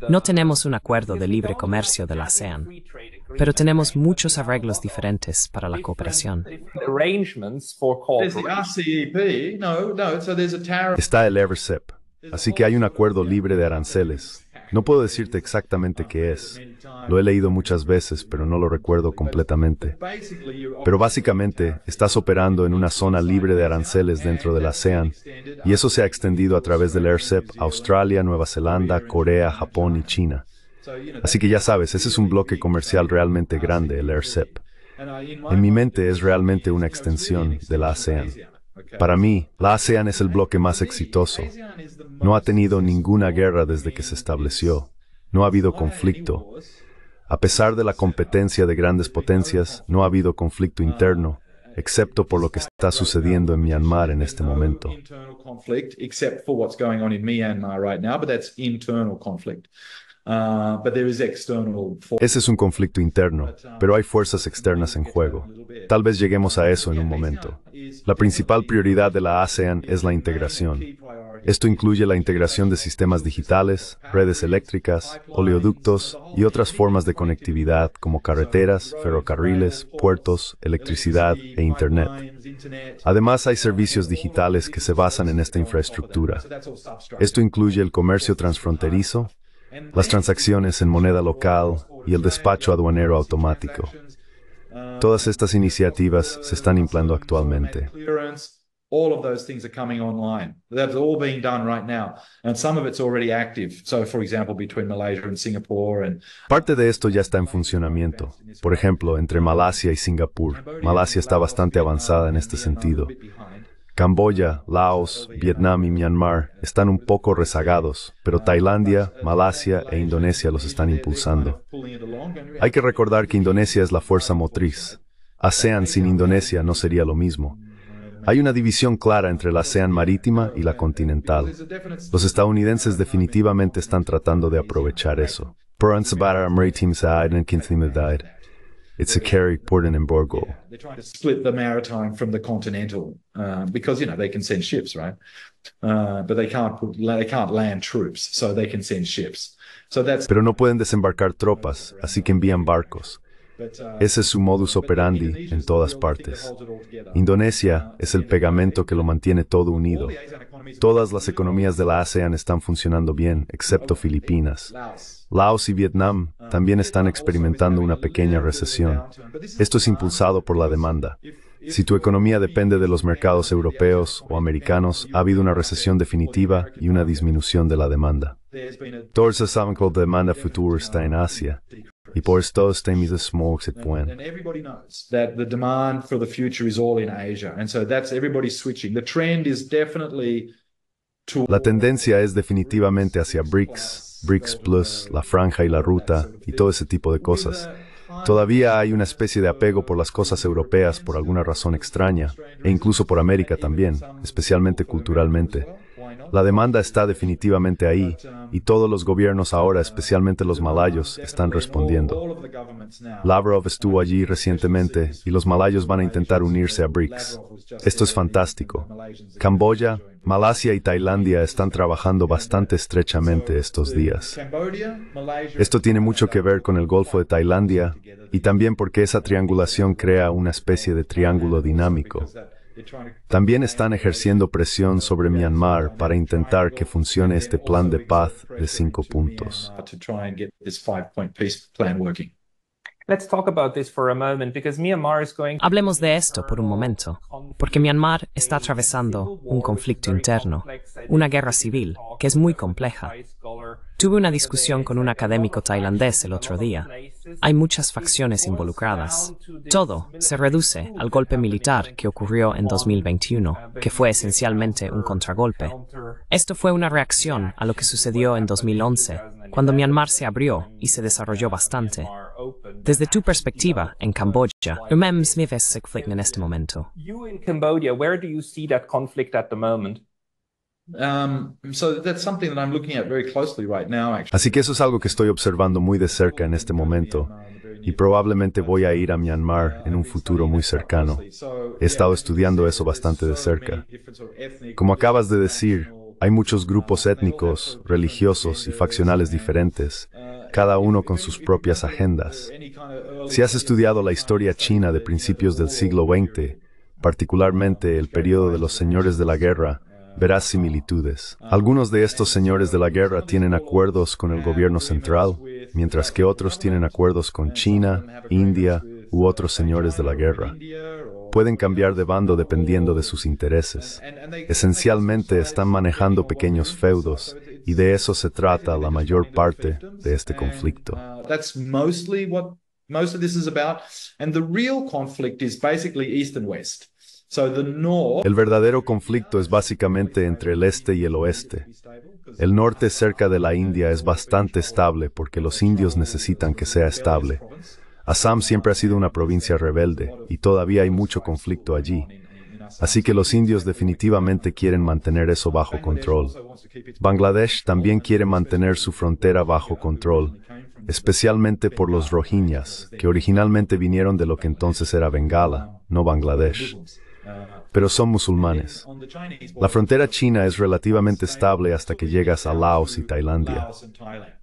Speaker 2: No tenemos un acuerdo de libre comercio de la ASEAN, pero tenemos muchos arreglos diferentes para la cooperación. E
Speaker 1: Está el EVERCEP, así que hay un acuerdo libre de aranceles, no puedo decirte exactamente qué es. Lo he leído muchas veces, pero no lo recuerdo completamente. Pero básicamente, estás operando en una zona libre de aranceles dentro del ASEAN, y eso se ha extendido a través del AirCEP a Australia, Nueva Zelanda, Corea, Japón y China. Así que ya sabes, ese es un bloque comercial realmente grande, el AirCEP. En mi mente es realmente una extensión de la ASEAN. Para mí, la ASEAN es el bloque más exitoso. No ha tenido ninguna guerra desde que se estableció. No ha habido conflicto. A pesar de la competencia de grandes potencias, no ha habido conflicto interno, excepto por lo que está sucediendo en Myanmar en este momento.
Speaker 4: Uh, Ese
Speaker 1: es un conflicto interno, pero hay fuerzas externas en juego. Tal vez lleguemos a eso en un momento. La principal prioridad de la ASEAN es la integración. Esto incluye la integración de sistemas digitales, redes eléctricas, oleoductos y otras formas de conectividad como carreteras, ferrocarriles, puertos, electricidad e Internet. Además hay servicios digitales que se basan en esta infraestructura. Esto incluye el comercio transfronterizo, las transacciones en moneda local y el despacho aduanero automático. Todas estas iniciativas se están implantando actualmente. Parte de esto ya está en funcionamiento. Por ejemplo, entre Malasia y Singapur. Malasia está bastante avanzada en este sentido. Camboya, Laos, Vietnam y Myanmar están un poco rezagados, pero Tailandia, Malasia e Indonesia los están impulsando. Hay que recordar que Indonesia es la fuerza motriz. ASEAN sin Indonesia no sería lo mismo. Hay una división clara entre la ASEAN marítima y la continental. Los estadounidenses definitivamente están tratando de aprovechar eso. it's a Kerry, Port and embargo. Yeah,
Speaker 4: they're trying to split the maritime from the continental uh, because you know they can send ships, right?
Speaker 1: Uh, but they can't put, they can't land troops, so they can send ships. So that's. Pero no pueden desembarcar tropas, así que envían barcos. Ese es su modus operandi en todas partes. Indonesia es el pegamento que lo mantiene todo unido. Todas las economías de la ASEAN están funcionando bien, excepto Filipinas. Laos y Vietnam también están experimentando una pequeña recesión. Esto es impulsado por la demanda. Si tu economía depende de los mercados europeos o americanos, ha habido una recesión definitiva y una disminución de la demanda. Todos saben something called the futuro está en Asia. y por esto temidos smog at point. And
Speaker 4: everybody knows that the demand for the future is all in Asia. And so that's everybody switching. The trend is definitely
Speaker 1: La tendencia es definitivamente hacia BRICS, BRICS Plus, la franja y la ruta y todo ese tipo de cosas. Todavía hay una especie de apego por las cosas europeas por alguna razón extraña, e incluso por América también, especialmente culturalmente. La demanda está definitivamente ahí y todos los gobiernos ahora, especialmente los malayos, están respondiendo. Lavrov estuvo allí recientemente y los malayos van a intentar unirse a BRICS. Esto es fantástico. Camboya, Malasia y Tailandia están trabajando bastante estrechamente estos días. Esto tiene mucho que ver con el Golfo de Tailandia y también porque esa triangulación crea una especie de triángulo dinámico. También están ejerciendo presión sobre Myanmar para intentar que funcione este plan de paz de cinco puntos.
Speaker 2: Hablemos de esto por un momento, porque Myanmar está atravesando un conflicto interno, una guerra civil que es muy compleja. Tuve una discusión con un académico tailandés el otro día. Hay muchas facciones involucradas. Todo se reduce al golpe militar que ocurrió en 2021, que fue esencialmente un contragolpe. Esto fue una reacción a lo que sucedió en 2011, cuando Myanmar se abrió y se desarrolló bastante. Desde tu perspectiva en Camboya, you ves ese conflicto en este momento? Así que eso es algo que estoy observando
Speaker 1: muy de cerca en este momento y probablemente voy a ir a Myanmar en un futuro muy cercano. He estado estudiando eso bastante de cerca. Como acabas de decir, hay muchos grupos étnicos, religiosos y faccionales diferentes, cada uno con sus propias agendas. Si has estudiado la historia china de principios del siglo XX, particularmente el periodo de los señores de la guerra, verás similitudes. Algunos de estos señores de la guerra tienen acuerdos con el gobierno central, mientras que otros tienen acuerdos con China, India u otros señores de la guerra. Pueden cambiar de bando dependiendo de sus intereses. Esencialmente están manejando pequeños feudos y de eso se trata la mayor parte de este conflicto.
Speaker 4: Most of this is about, and the real conflict is basically East and West. El
Speaker 1: verdadero conflicto es básicamente entre el este y el oeste. El norte cerca de la India es bastante estable porque los indios necesitan que sea estable. Assam siempre ha sido una provincia rebelde y todavía hay mucho conflicto allí. Así que los indios definitivamente quieren mantener eso bajo control. Bangladesh también quiere mantener su frontera bajo control, especialmente por los rohingyas, que originalmente vinieron de lo que entonces era Bengala, no Bangladesh pero son musulmanes. La frontera china es relativamente estable hasta que llegas a Laos y Tailandia.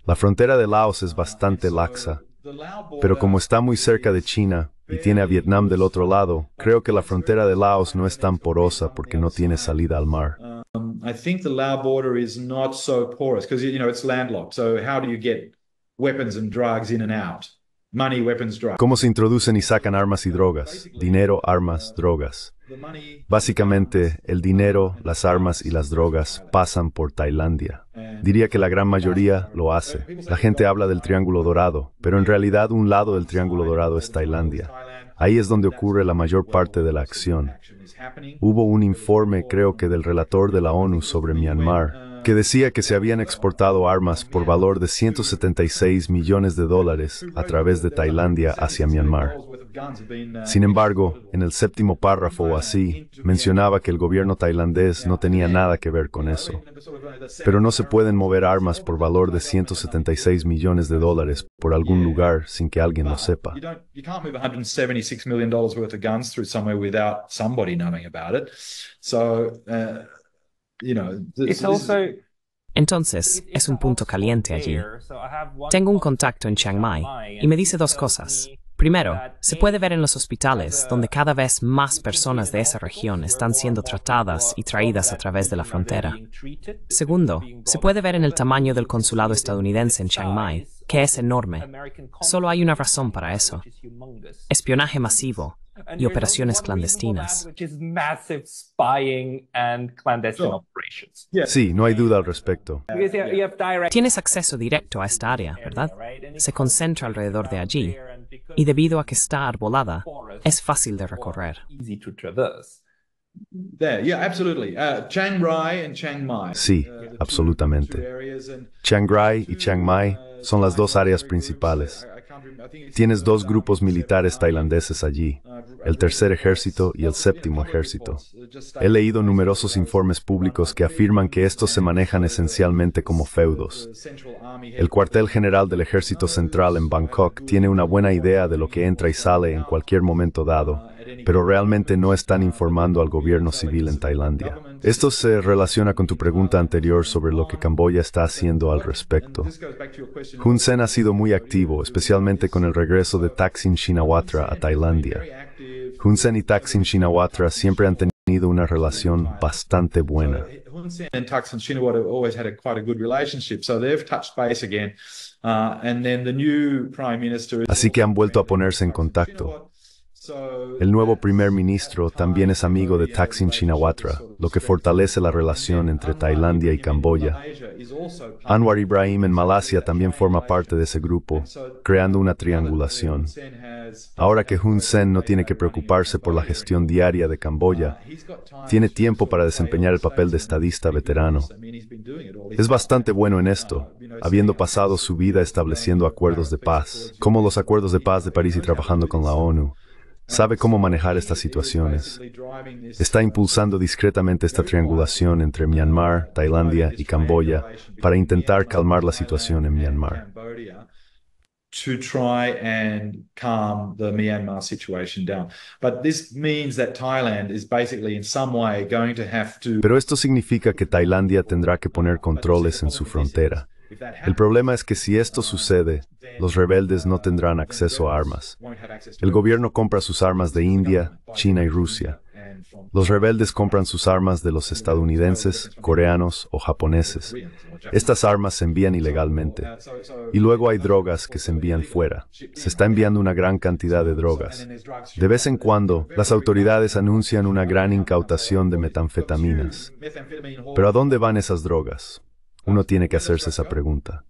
Speaker 1: La frontera de Laos es bastante laxa, pero como está muy cerca de China y tiene a Vietnam del otro lado, creo que la frontera de Laos no es tan porosa porque no tiene salida al mar.
Speaker 4: I think the Laos border is not so porous because you know it's landlocked. So how do you get weapons and drugs in and out? cómo
Speaker 1: se introducen y sacan armas y drogas. Dinero, armas, uh, drogas. Básicamente, el dinero, las armas y las drogas pasan por Tailandia. Diría que la gran mayoría lo hace. La gente habla del Triángulo Dorado, pero en realidad un lado del Triángulo Dorado es Tailandia. Ahí es donde ocurre la mayor parte de la acción. Hubo un informe, creo que del relator de la ONU sobre Myanmar, uh, que decía que se habían exportado armas por valor de 176 millones de dólares a través de Tailandia hacia Myanmar. Sin embargo, en el séptimo párrafo así, mencionaba que el gobierno tailandés no tenía nada que ver con eso. Pero no se pueden mover armas por valor de 176 millones de dólares por algún lugar sin que alguien lo sepa.
Speaker 2: Entonces, es un punto caliente allí. Tengo un contacto en Chiang Mai y me dice dos cosas. Primero, se puede ver en los hospitales, donde cada vez más personas de esa región están siendo tratadas y traídas a través de la frontera. Segundo, se puede ver en el tamaño del consulado estadounidense en Chiang Mai, que es enorme. Solo hay una razón para eso. Espionaje masivo, y operaciones clandestinas.
Speaker 1: Sí, no hay duda al respecto.
Speaker 2: Tienes acceso directo a esta área, ¿verdad? Se concentra alrededor de allí y debido a que está arbolada, es fácil de recorrer.
Speaker 1: Sí, absolutamente. Chiang Rai y Chiang Mai uh, son las dos áreas uh, principales. Tienes dos grupos militares tailandeses allí, el tercer ejército y el séptimo ejército. He leído numerosos informes públicos que afirman que estos se manejan esencialmente como feudos. El cuartel general del ejército central en Bangkok tiene una buena idea de lo que entra y sale en cualquier momento dado, pero realmente no están informando al gobierno civil en Tailandia. Esto se relaciona con tu pregunta anterior sobre lo que Camboya está haciendo al respecto. Hun Sen ha sido muy activo, especialmente con el regreso de Thaksin Shinawatra a Tailandia. Hun Sen y Thaksin Shinawatra siempre han tenido una relación bastante buena. Así que han vuelto a ponerse en contacto. El nuevo primer ministro también es amigo de Thaksin Shinawatra, lo que fortalece la relación entre Tailandia y Camboya. Anwar Ibrahim en Malasia también forma parte de ese grupo, creando una triangulación. Ahora que Hun Sen no tiene que preocuparse por la gestión diaria de Camboya, tiene tiempo para desempeñar el papel de estadista veterano. Es bastante bueno en esto, habiendo pasado su vida estableciendo acuerdos de paz, como los acuerdos de paz de París y trabajando con la ONU sabe cómo manejar estas situaciones. Está impulsando discretamente esta triangulación entre Myanmar, Tailandia y Camboya para intentar calmar la situación en Myanmar. Pero esto significa que Tailandia tendrá que poner controles en su frontera. El problema es que si esto sucede, los rebeldes no tendrán acceso a armas. El gobierno compra sus armas de India, China y Rusia. Los rebeldes compran sus armas de los estadounidenses, coreanos o japoneses. Estas armas se envían ilegalmente. Y luego hay drogas que se envían fuera. Se está enviando una gran cantidad de drogas. De vez en cuando, las autoridades anuncian una gran incautación de metanfetaminas. Pero ¿a dónde van esas drogas? Uno tiene que hacerse esa pregunta.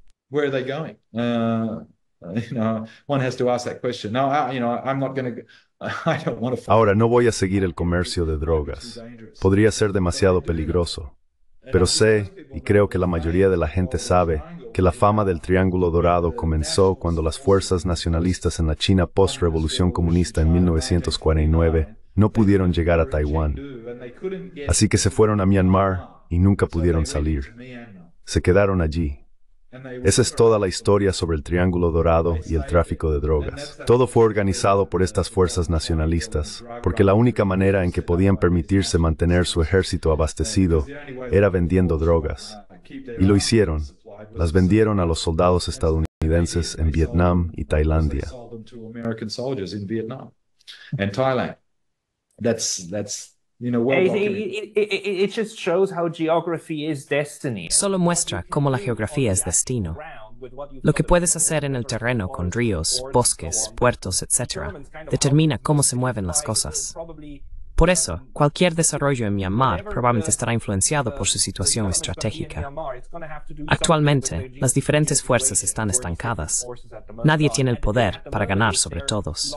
Speaker 1: Ahora, no voy a seguir el comercio de drogas. Podría ser demasiado peligroso. Pero sé, y creo que la mayoría de la gente sabe, que la fama del Triángulo Dorado comenzó cuando las fuerzas nacionalistas en la China post-revolución comunista en 1949 no pudieron llegar a Taiwán. Así que se fueron a Myanmar y nunca pudieron salir. Se quedaron allí. Esa es toda la historia sobre el Triángulo Dorado y el tráfico de drogas. Todo fue organizado por estas fuerzas nacionalistas, porque la única manera en que podían permitirse mantener su ejército abastecido era vendiendo drogas. Y lo hicieron. Las vendieron a los soldados estadounidenses en Vietnam y Tailandia.
Speaker 2: Solo muestra cómo la geografía es destino. Lo que puedes hacer en el terreno con ríos, bosques, puertos, etc., determina cómo se mueven las cosas. Por eso, cualquier desarrollo en Myanmar probablemente estará influenciado por su situación estratégica. Actualmente, las diferentes fuerzas están estancadas. Nadie tiene el poder para ganar sobre todos.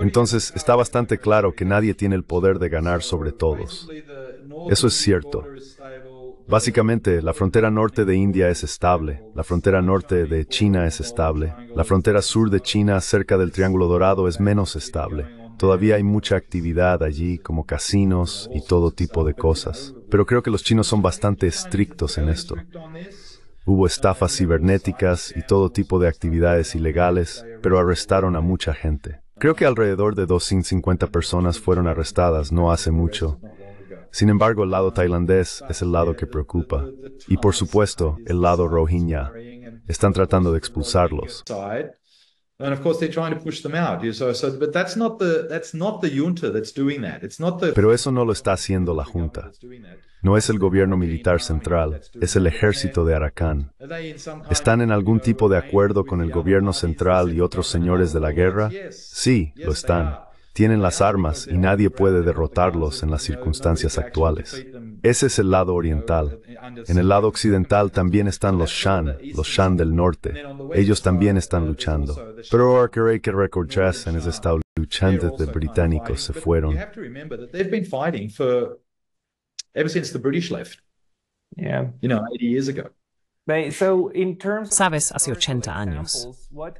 Speaker 2: Entonces
Speaker 1: está bastante claro que nadie tiene el poder de ganar sobre todos. Eso es cierto. Básicamente, la frontera norte de India es estable, la frontera norte de China es estable, la frontera sur de China cerca del Triángulo Dorado es menos estable. Todavía hay mucha actividad allí, como casinos y todo tipo de cosas. Pero creo que los chinos son bastante estrictos en esto. Hubo estafas cibernéticas y todo tipo de actividades ilegales, pero arrestaron a mucha gente. Creo que alrededor de 250 personas fueron arrestadas no hace mucho. Sin embargo, el lado tailandés es el lado que preocupa. Y por supuesto, el lado rohingya. Están tratando de expulsarlos. Pero eso no lo está haciendo la junta. No es el gobierno militar central, es el ejército de Aracán. ¿Están en algún tipo de acuerdo con el gobierno central y otros señores de la guerra? Sí, lo están. Tienen las armas y nadie puede derrotarlos en las circunstancias actuales. Ese es el lado oriental. En el lado occidental también están los Shan, los Shan del norte. Ellos también están luchando. Pero ahora Record Jazz en ese estado esta luchando de británicos se fueron.
Speaker 4: ever since the British left.
Speaker 2: Yeah. You know, 80 years ago. Sabes, hace 80 años.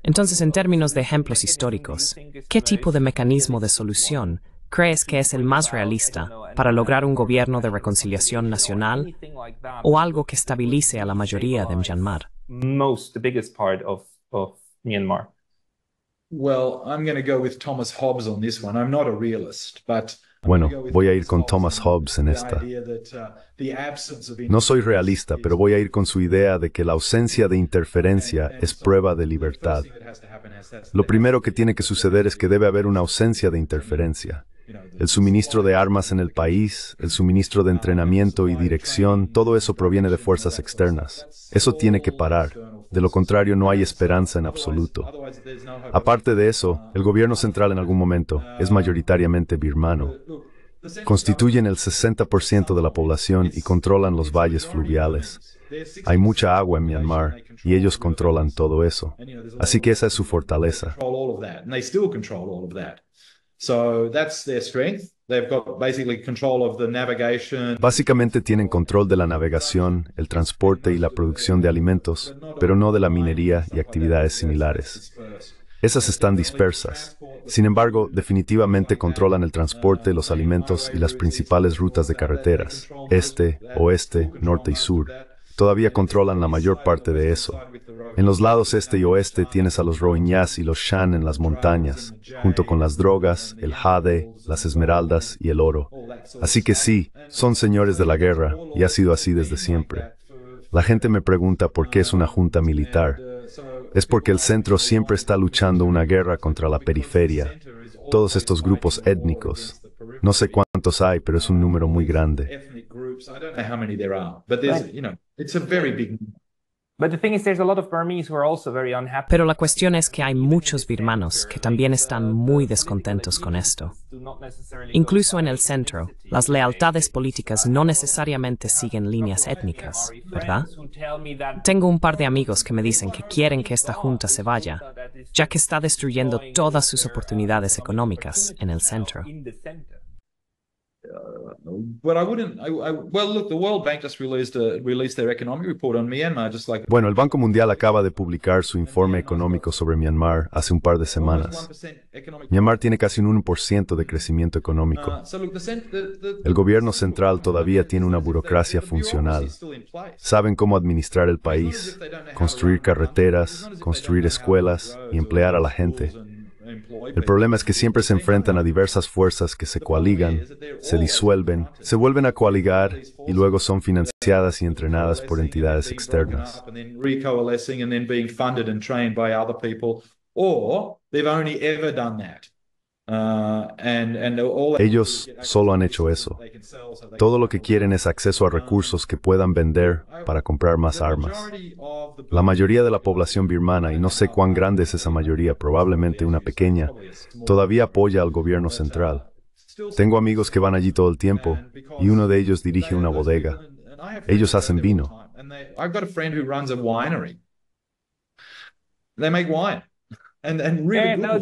Speaker 2: Entonces, en términos de ejemplos históricos, ¿qué tipo de mecanismo de solución crees que es el más realista para lograr un gobierno de reconciliación nacional o algo que estabilice a la mayoría de Myanmar?
Speaker 3: Well, I'm going to go Thomas Hobbes on this one.
Speaker 4: I'm not a realist, bueno, voy a ir con Thomas Hobbes en esta. No soy
Speaker 1: realista, pero voy a ir con su idea de que la ausencia de interferencia es prueba de libertad. Lo primero que tiene que suceder es que debe haber una ausencia de interferencia. El suministro de armas en el país, el suministro de entrenamiento y dirección, todo eso proviene de fuerzas externas. Eso tiene que parar. De lo contrario, no hay esperanza en absoluto. Aparte de eso, el gobierno central en algún momento es mayoritariamente birmano. Constituyen el 60% de la población y controlan los valles fluviales. Hay mucha agua en Myanmar y ellos controlan todo eso. Así que esa es su fortaleza. Básicamente tienen control de la navegación, el transporte y la producción de alimentos, pero no de la minería y actividades similares. Esas están dispersas. Sin embargo, definitivamente controlan el transporte, los alimentos y las principales rutas de carreteras, este, oeste, norte y sur, todavía controlan la mayor parte de eso. En los lados este y oeste tienes a los Roiñás y los Shan en las montañas, junto con las drogas, el jade, las esmeraldas y el oro. Así que sí, son señores de la guerra y ha sido así desde siempre. La gente me pregunta por qué es una junta militar. Es porque el centro siempre está luchando una guerra contra la periferia, todos estos grupos étnicos. No sé cuántos hay, pero es un número muy grande.
Speaker 4: I don't know how many
Speaker 3: there are, but
Speaker 2: Pero la cuestión es que hay muchos birmanos que también están muy descontentos con esto. Incluso en el centro, las lealtades políticas no necesariamente siguen líneas étnicas, ¿verdad? Tengo un par de amigos que me dicen que quieren que esta junta se vaya, ya que está destruyendo todas sus oportunidades económicas en el centro.
Speaker 1: Bueno, el Banco Mundial acaba de publicar su informe económico sobre Myanmar hace un par de semanas. Myanmar tiene casi un 1% de crecimiento económico. Uh, el gobierno central todavía tiene una burocracia funcional. Saben cómo administrar el país, construir carreteras, construir escuelas y emplear a la gente. El problema es que siempre se enfrentan a diversas fuerzas que se coaligan, se disuelven, se vuelven a coaligar y luego son financiadas y entrenadas por entidades externas. Uh, ellos solo han hecho eso. Todo lo que quieren es acceso a um, recursos que puedan vender para comprar más armas. La mayoría de la población birmana, y no sé cuán uh, grande es esa mayoría, probablemente una pequeña, todavía apoya al gobierno uh, central. Tengo amigos que van allí todo el tiempo, y uno de ellos dirige una bodega. Ellos hacen vino.
Speaker 2: no,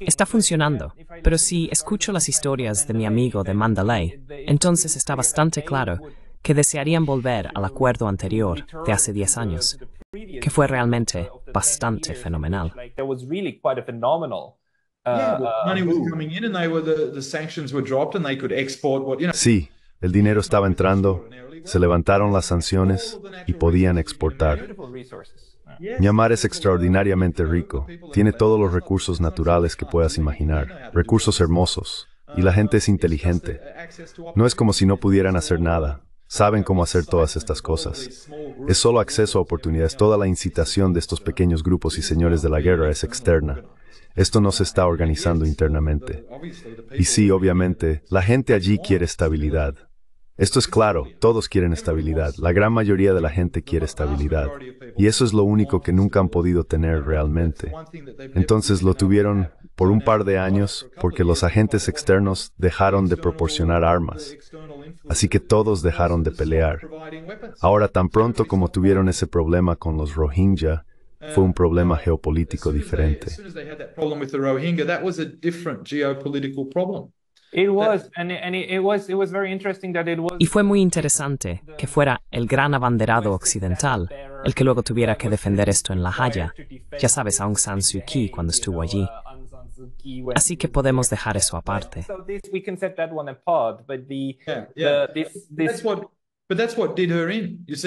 Speaker 2: Está funcionando, pero si escucho las historias de mi amigo de Mandalay, entonces está bastante claro que desearían volver al acuerdo anterior de hace 10 años, que fue realmente bastante fenomenal.
Speaker 3: Uh,
Speaker 4: uh,
Speaker 2: sí, el dinero estaba
Speaker 1: entrando, se levantaron las sanciones y podían exportar. Myanmar es extraordinariamente rico, tiene todos los recursos naturales que puedas imaginar, recursos hermosos, y la gente es inteligente. No es como si no pudieran hacer nada, saben cómo hacer todas estas cosas. Es solo acceso a oportunidades, toda la incitación de estos pequeños grupos y señores de la guerra es externa. Esto no se está organizando internamente. Y sí, obviamente, la gente allí quiere estabilidad. Esto es claro, todos quieren estabilidad, la gran mayoría de la gente quiere estabilidad, y eso es lo único que nunca han podido tener realmente. Entonces lo tuvieron por un par de años porque los agentes externos dejaron de proporcionar armas, así que todos dejaron de pelear. Ahora tan pronto como tuvieron ese problema con los Rohingya, fue un problema geopolítico diferente.
Speaker 2: Y fue muy interesante que fuera el gran abanderado occidental el que luego tuviera que defender esto en La Haya. Ya sabes, Aung San Suu Kyi cuando estuvo allí. Así que podemos dejar eso aparte.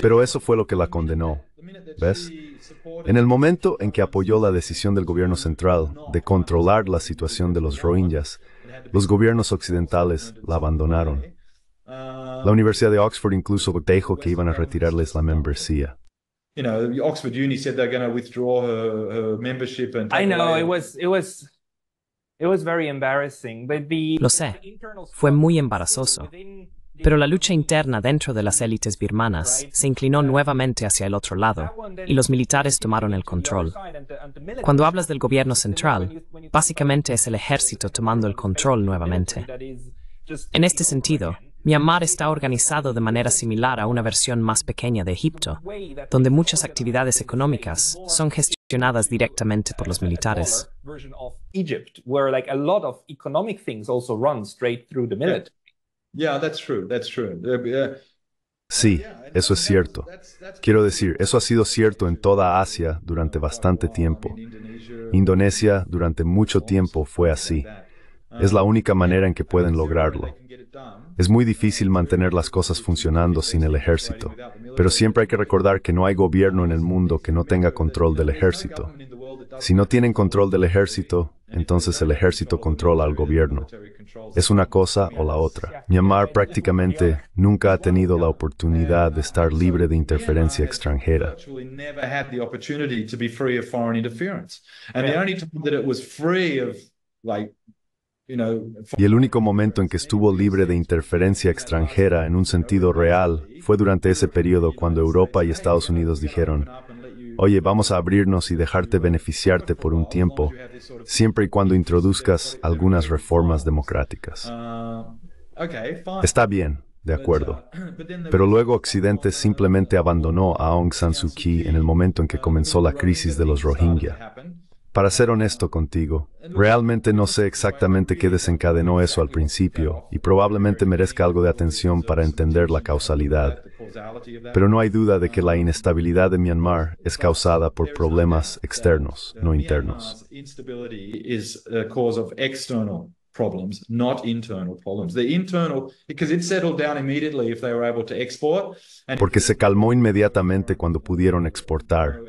Speaker 2: Pero eso fue lo que la condenó. ¿Ves?
Speaker 1: En el momento en uh, que apoyó la decisión del gobierno central de controlar la situación de los rohingyas, los gobiernos occidentales la abandonaron. La Universidad de Oxford incluso dijo que iban a retirarles la membresía.
Speaker 4: Lo
Speaker 3: sé.
Speaker 2: Fue muy embarazoso. Pero la lucha interna dentro de las élites birmanas se inclinó nuevamente hacia el otro lado y los militares tomaron el control. Cuando hablas del gobierno central, básicamente es el ejército tomando el control nuevamente. En este sentido, Myanmar está organizado de manera similar a una versión más pequeña de Egipto, donde muchas actividades económicas son gestionadas directamente por los militares.
Speaker 3: Eh,
Speaker 1: eh, sí, eso es cierto. Quiero decir, eso ha sido cierto en toda Asia durante bastante tiempo. Indonesia durante mucho tiempo fue así. Um, es la única manera en que pueden lograrlo. Es muy difícil mantener las cosas funcionando sin el ejército, pero siempre hay que recordar que no hay gobierno en el mundo que no tenga control del ejército. Si no tienen control del ejército, entonces el ejército controla al gobierno. Es una cosa o la otra. Myanmar prácticamente nunca ha tenido la oportunidad de estar libre de interferencia extranjera. Y el único momento en que estuvo libre de interferencia extranjera en un sentido real fue durante ese periodo cuando Europa y Estados Unidos dijeron, oye, vamos a abrirnos y dejarte beneficiarte por un tiempo, siempre y cuando introduzcas algunas reformas democráticas.
Speaker 4: Ah, Está
Speaker 1: bien, de acuerdo. Uh, Pero luego Occidente simplemente abandonó a Aung San Suu Kyi en el momento en que comenzó la crisis de los Rohingya. Para ser honesto contigo, realmente no sé exactamente qué desencadenó eso al principio y probablemente merezca algo de atención para entender la causalidad. Pero no hay duda de que la inestabilidad de Myanmar es causada por problemas externos, no internos. Porque se calmó inmediatamente cuando pudieron exportar.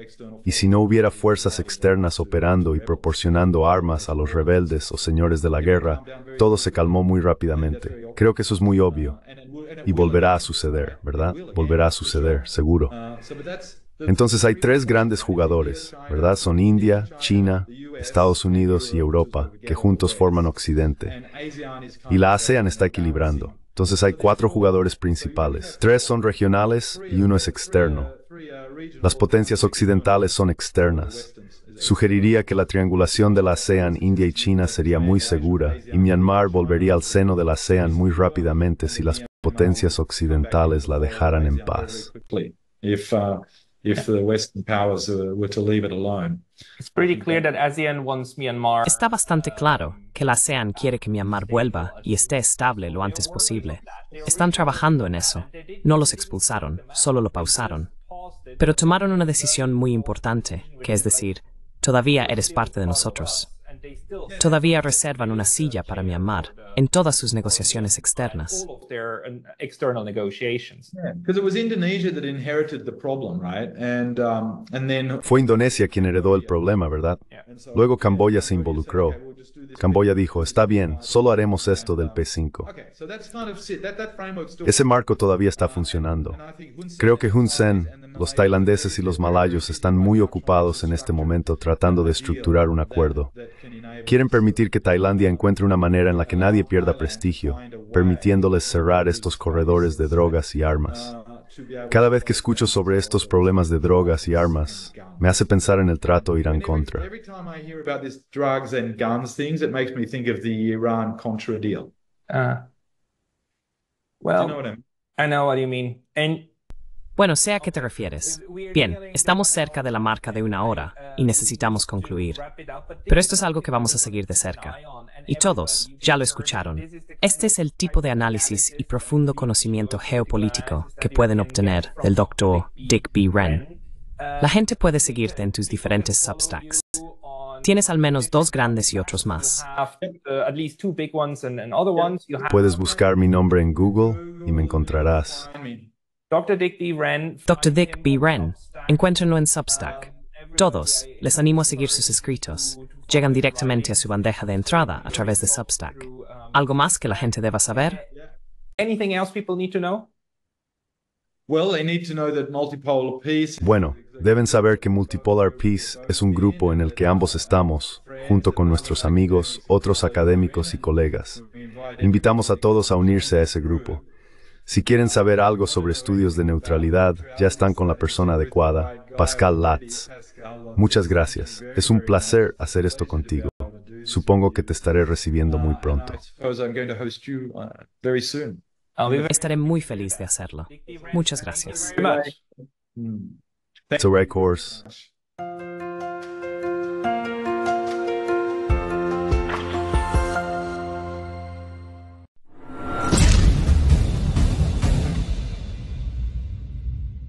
Speaker 1: Y si no hubiera fuerzas externas operando y proporcionando armas a los rebeldes o señores de la guerra, todo se calmó muy rápidamente. Creo que eso es muy obvio. Y volverá a suceder, ¿verdad? Volverá a suceder, seguro. Uh, entonces hay tres grandes jugadores, ¿verdad? Son India, China, Estados Unidos y Europa, que juntos forman Occidente. Y la ASEAN está equilibrando. Entonces hay cuatro jugadores principales. Tres son regionales y uno es externo. Las potencias occidentales son externas. Sugeriría que la triangulación de la ASEAN, India y China sería muy segura y Myanmar volvería al seno de la ASEAN muy rápidamente si las potencias occidentales la dejaran en paz. Uh, Está
Speaker 2: bastante claro que la ASEAN quiere que Myanmar vuelva y esté estable lo antes posible. Están trabajando en eso. No los expulsaron, solo lo pausaron. Pero tomaron una decisión muy importante, que es decir, todavía eres parte de nosotros. Todavía reservan una silla para Myanmar en todas sus negociaciones externas. Um, Fue
Speaker 1: Indonesia quien heredó el problema, ¿verdad? Luego Camboya se involucró. Camboya dijo, está bien, solo haremos esto del P5. Ese marco todavía está funcionando. Creo que Hun Sen los tailandeses y los malayos están muy ocupados en este momento tratando de estructurar un acuerdo. Quieren permitir que Tailandia encuentre una manera en la que nadie pierda prestigio, permitiéndoles cerrar estos corredores de drogas y armas. Cada vez que escucho sobre estos problemas de drogas y armas, me hace pensar en el trato Irán-Contra. Ah.
Speaker 2: I know what you mean. Bueno, sea a qué te refieres. Bien, estamos cerca de la marca de una hora y necesitamos concluir. Pero esto es algo que vamos a seguir de cerca. Y todos ya lo escucharon. Este es el tipo de análisis y profundo conocimiento geopolítico que pueden obtener del doctor Dick B. Wren. La gente puede seguirte en tus diferentes substacks. Tienes al menos dos grandes y otros más. Puedes
Speaker 1: buscar mi nombre en Google y me encontrarás.
Speaker 2: Dr. Dick B. Wren, encuéntrenlo en Substack. Um, todos, les animo a seguir sus escritos. Llegan directamente a su bandeja de entrada a través de Substack. Um, ¿Algo más que la gente deba saber?
Speaker 1: Bueno, deben saber que Multipolar Peace es un grupo en el que ambos estamos, junto con nuestros amigos, otros académicos y colegas. Invitamos a todos a unirse a ese grupo. Si quieren saber algo sobre estudios de neutralidad, ya están con la persona adecuada, Pascal Latz. Muchas gracias. Es un placer hacer esto contigo. Supongo que te estaré recibiendo muy
Speaker 2: pronto. Uh, estaré muy feliz de hacerlo. Muchas gracias.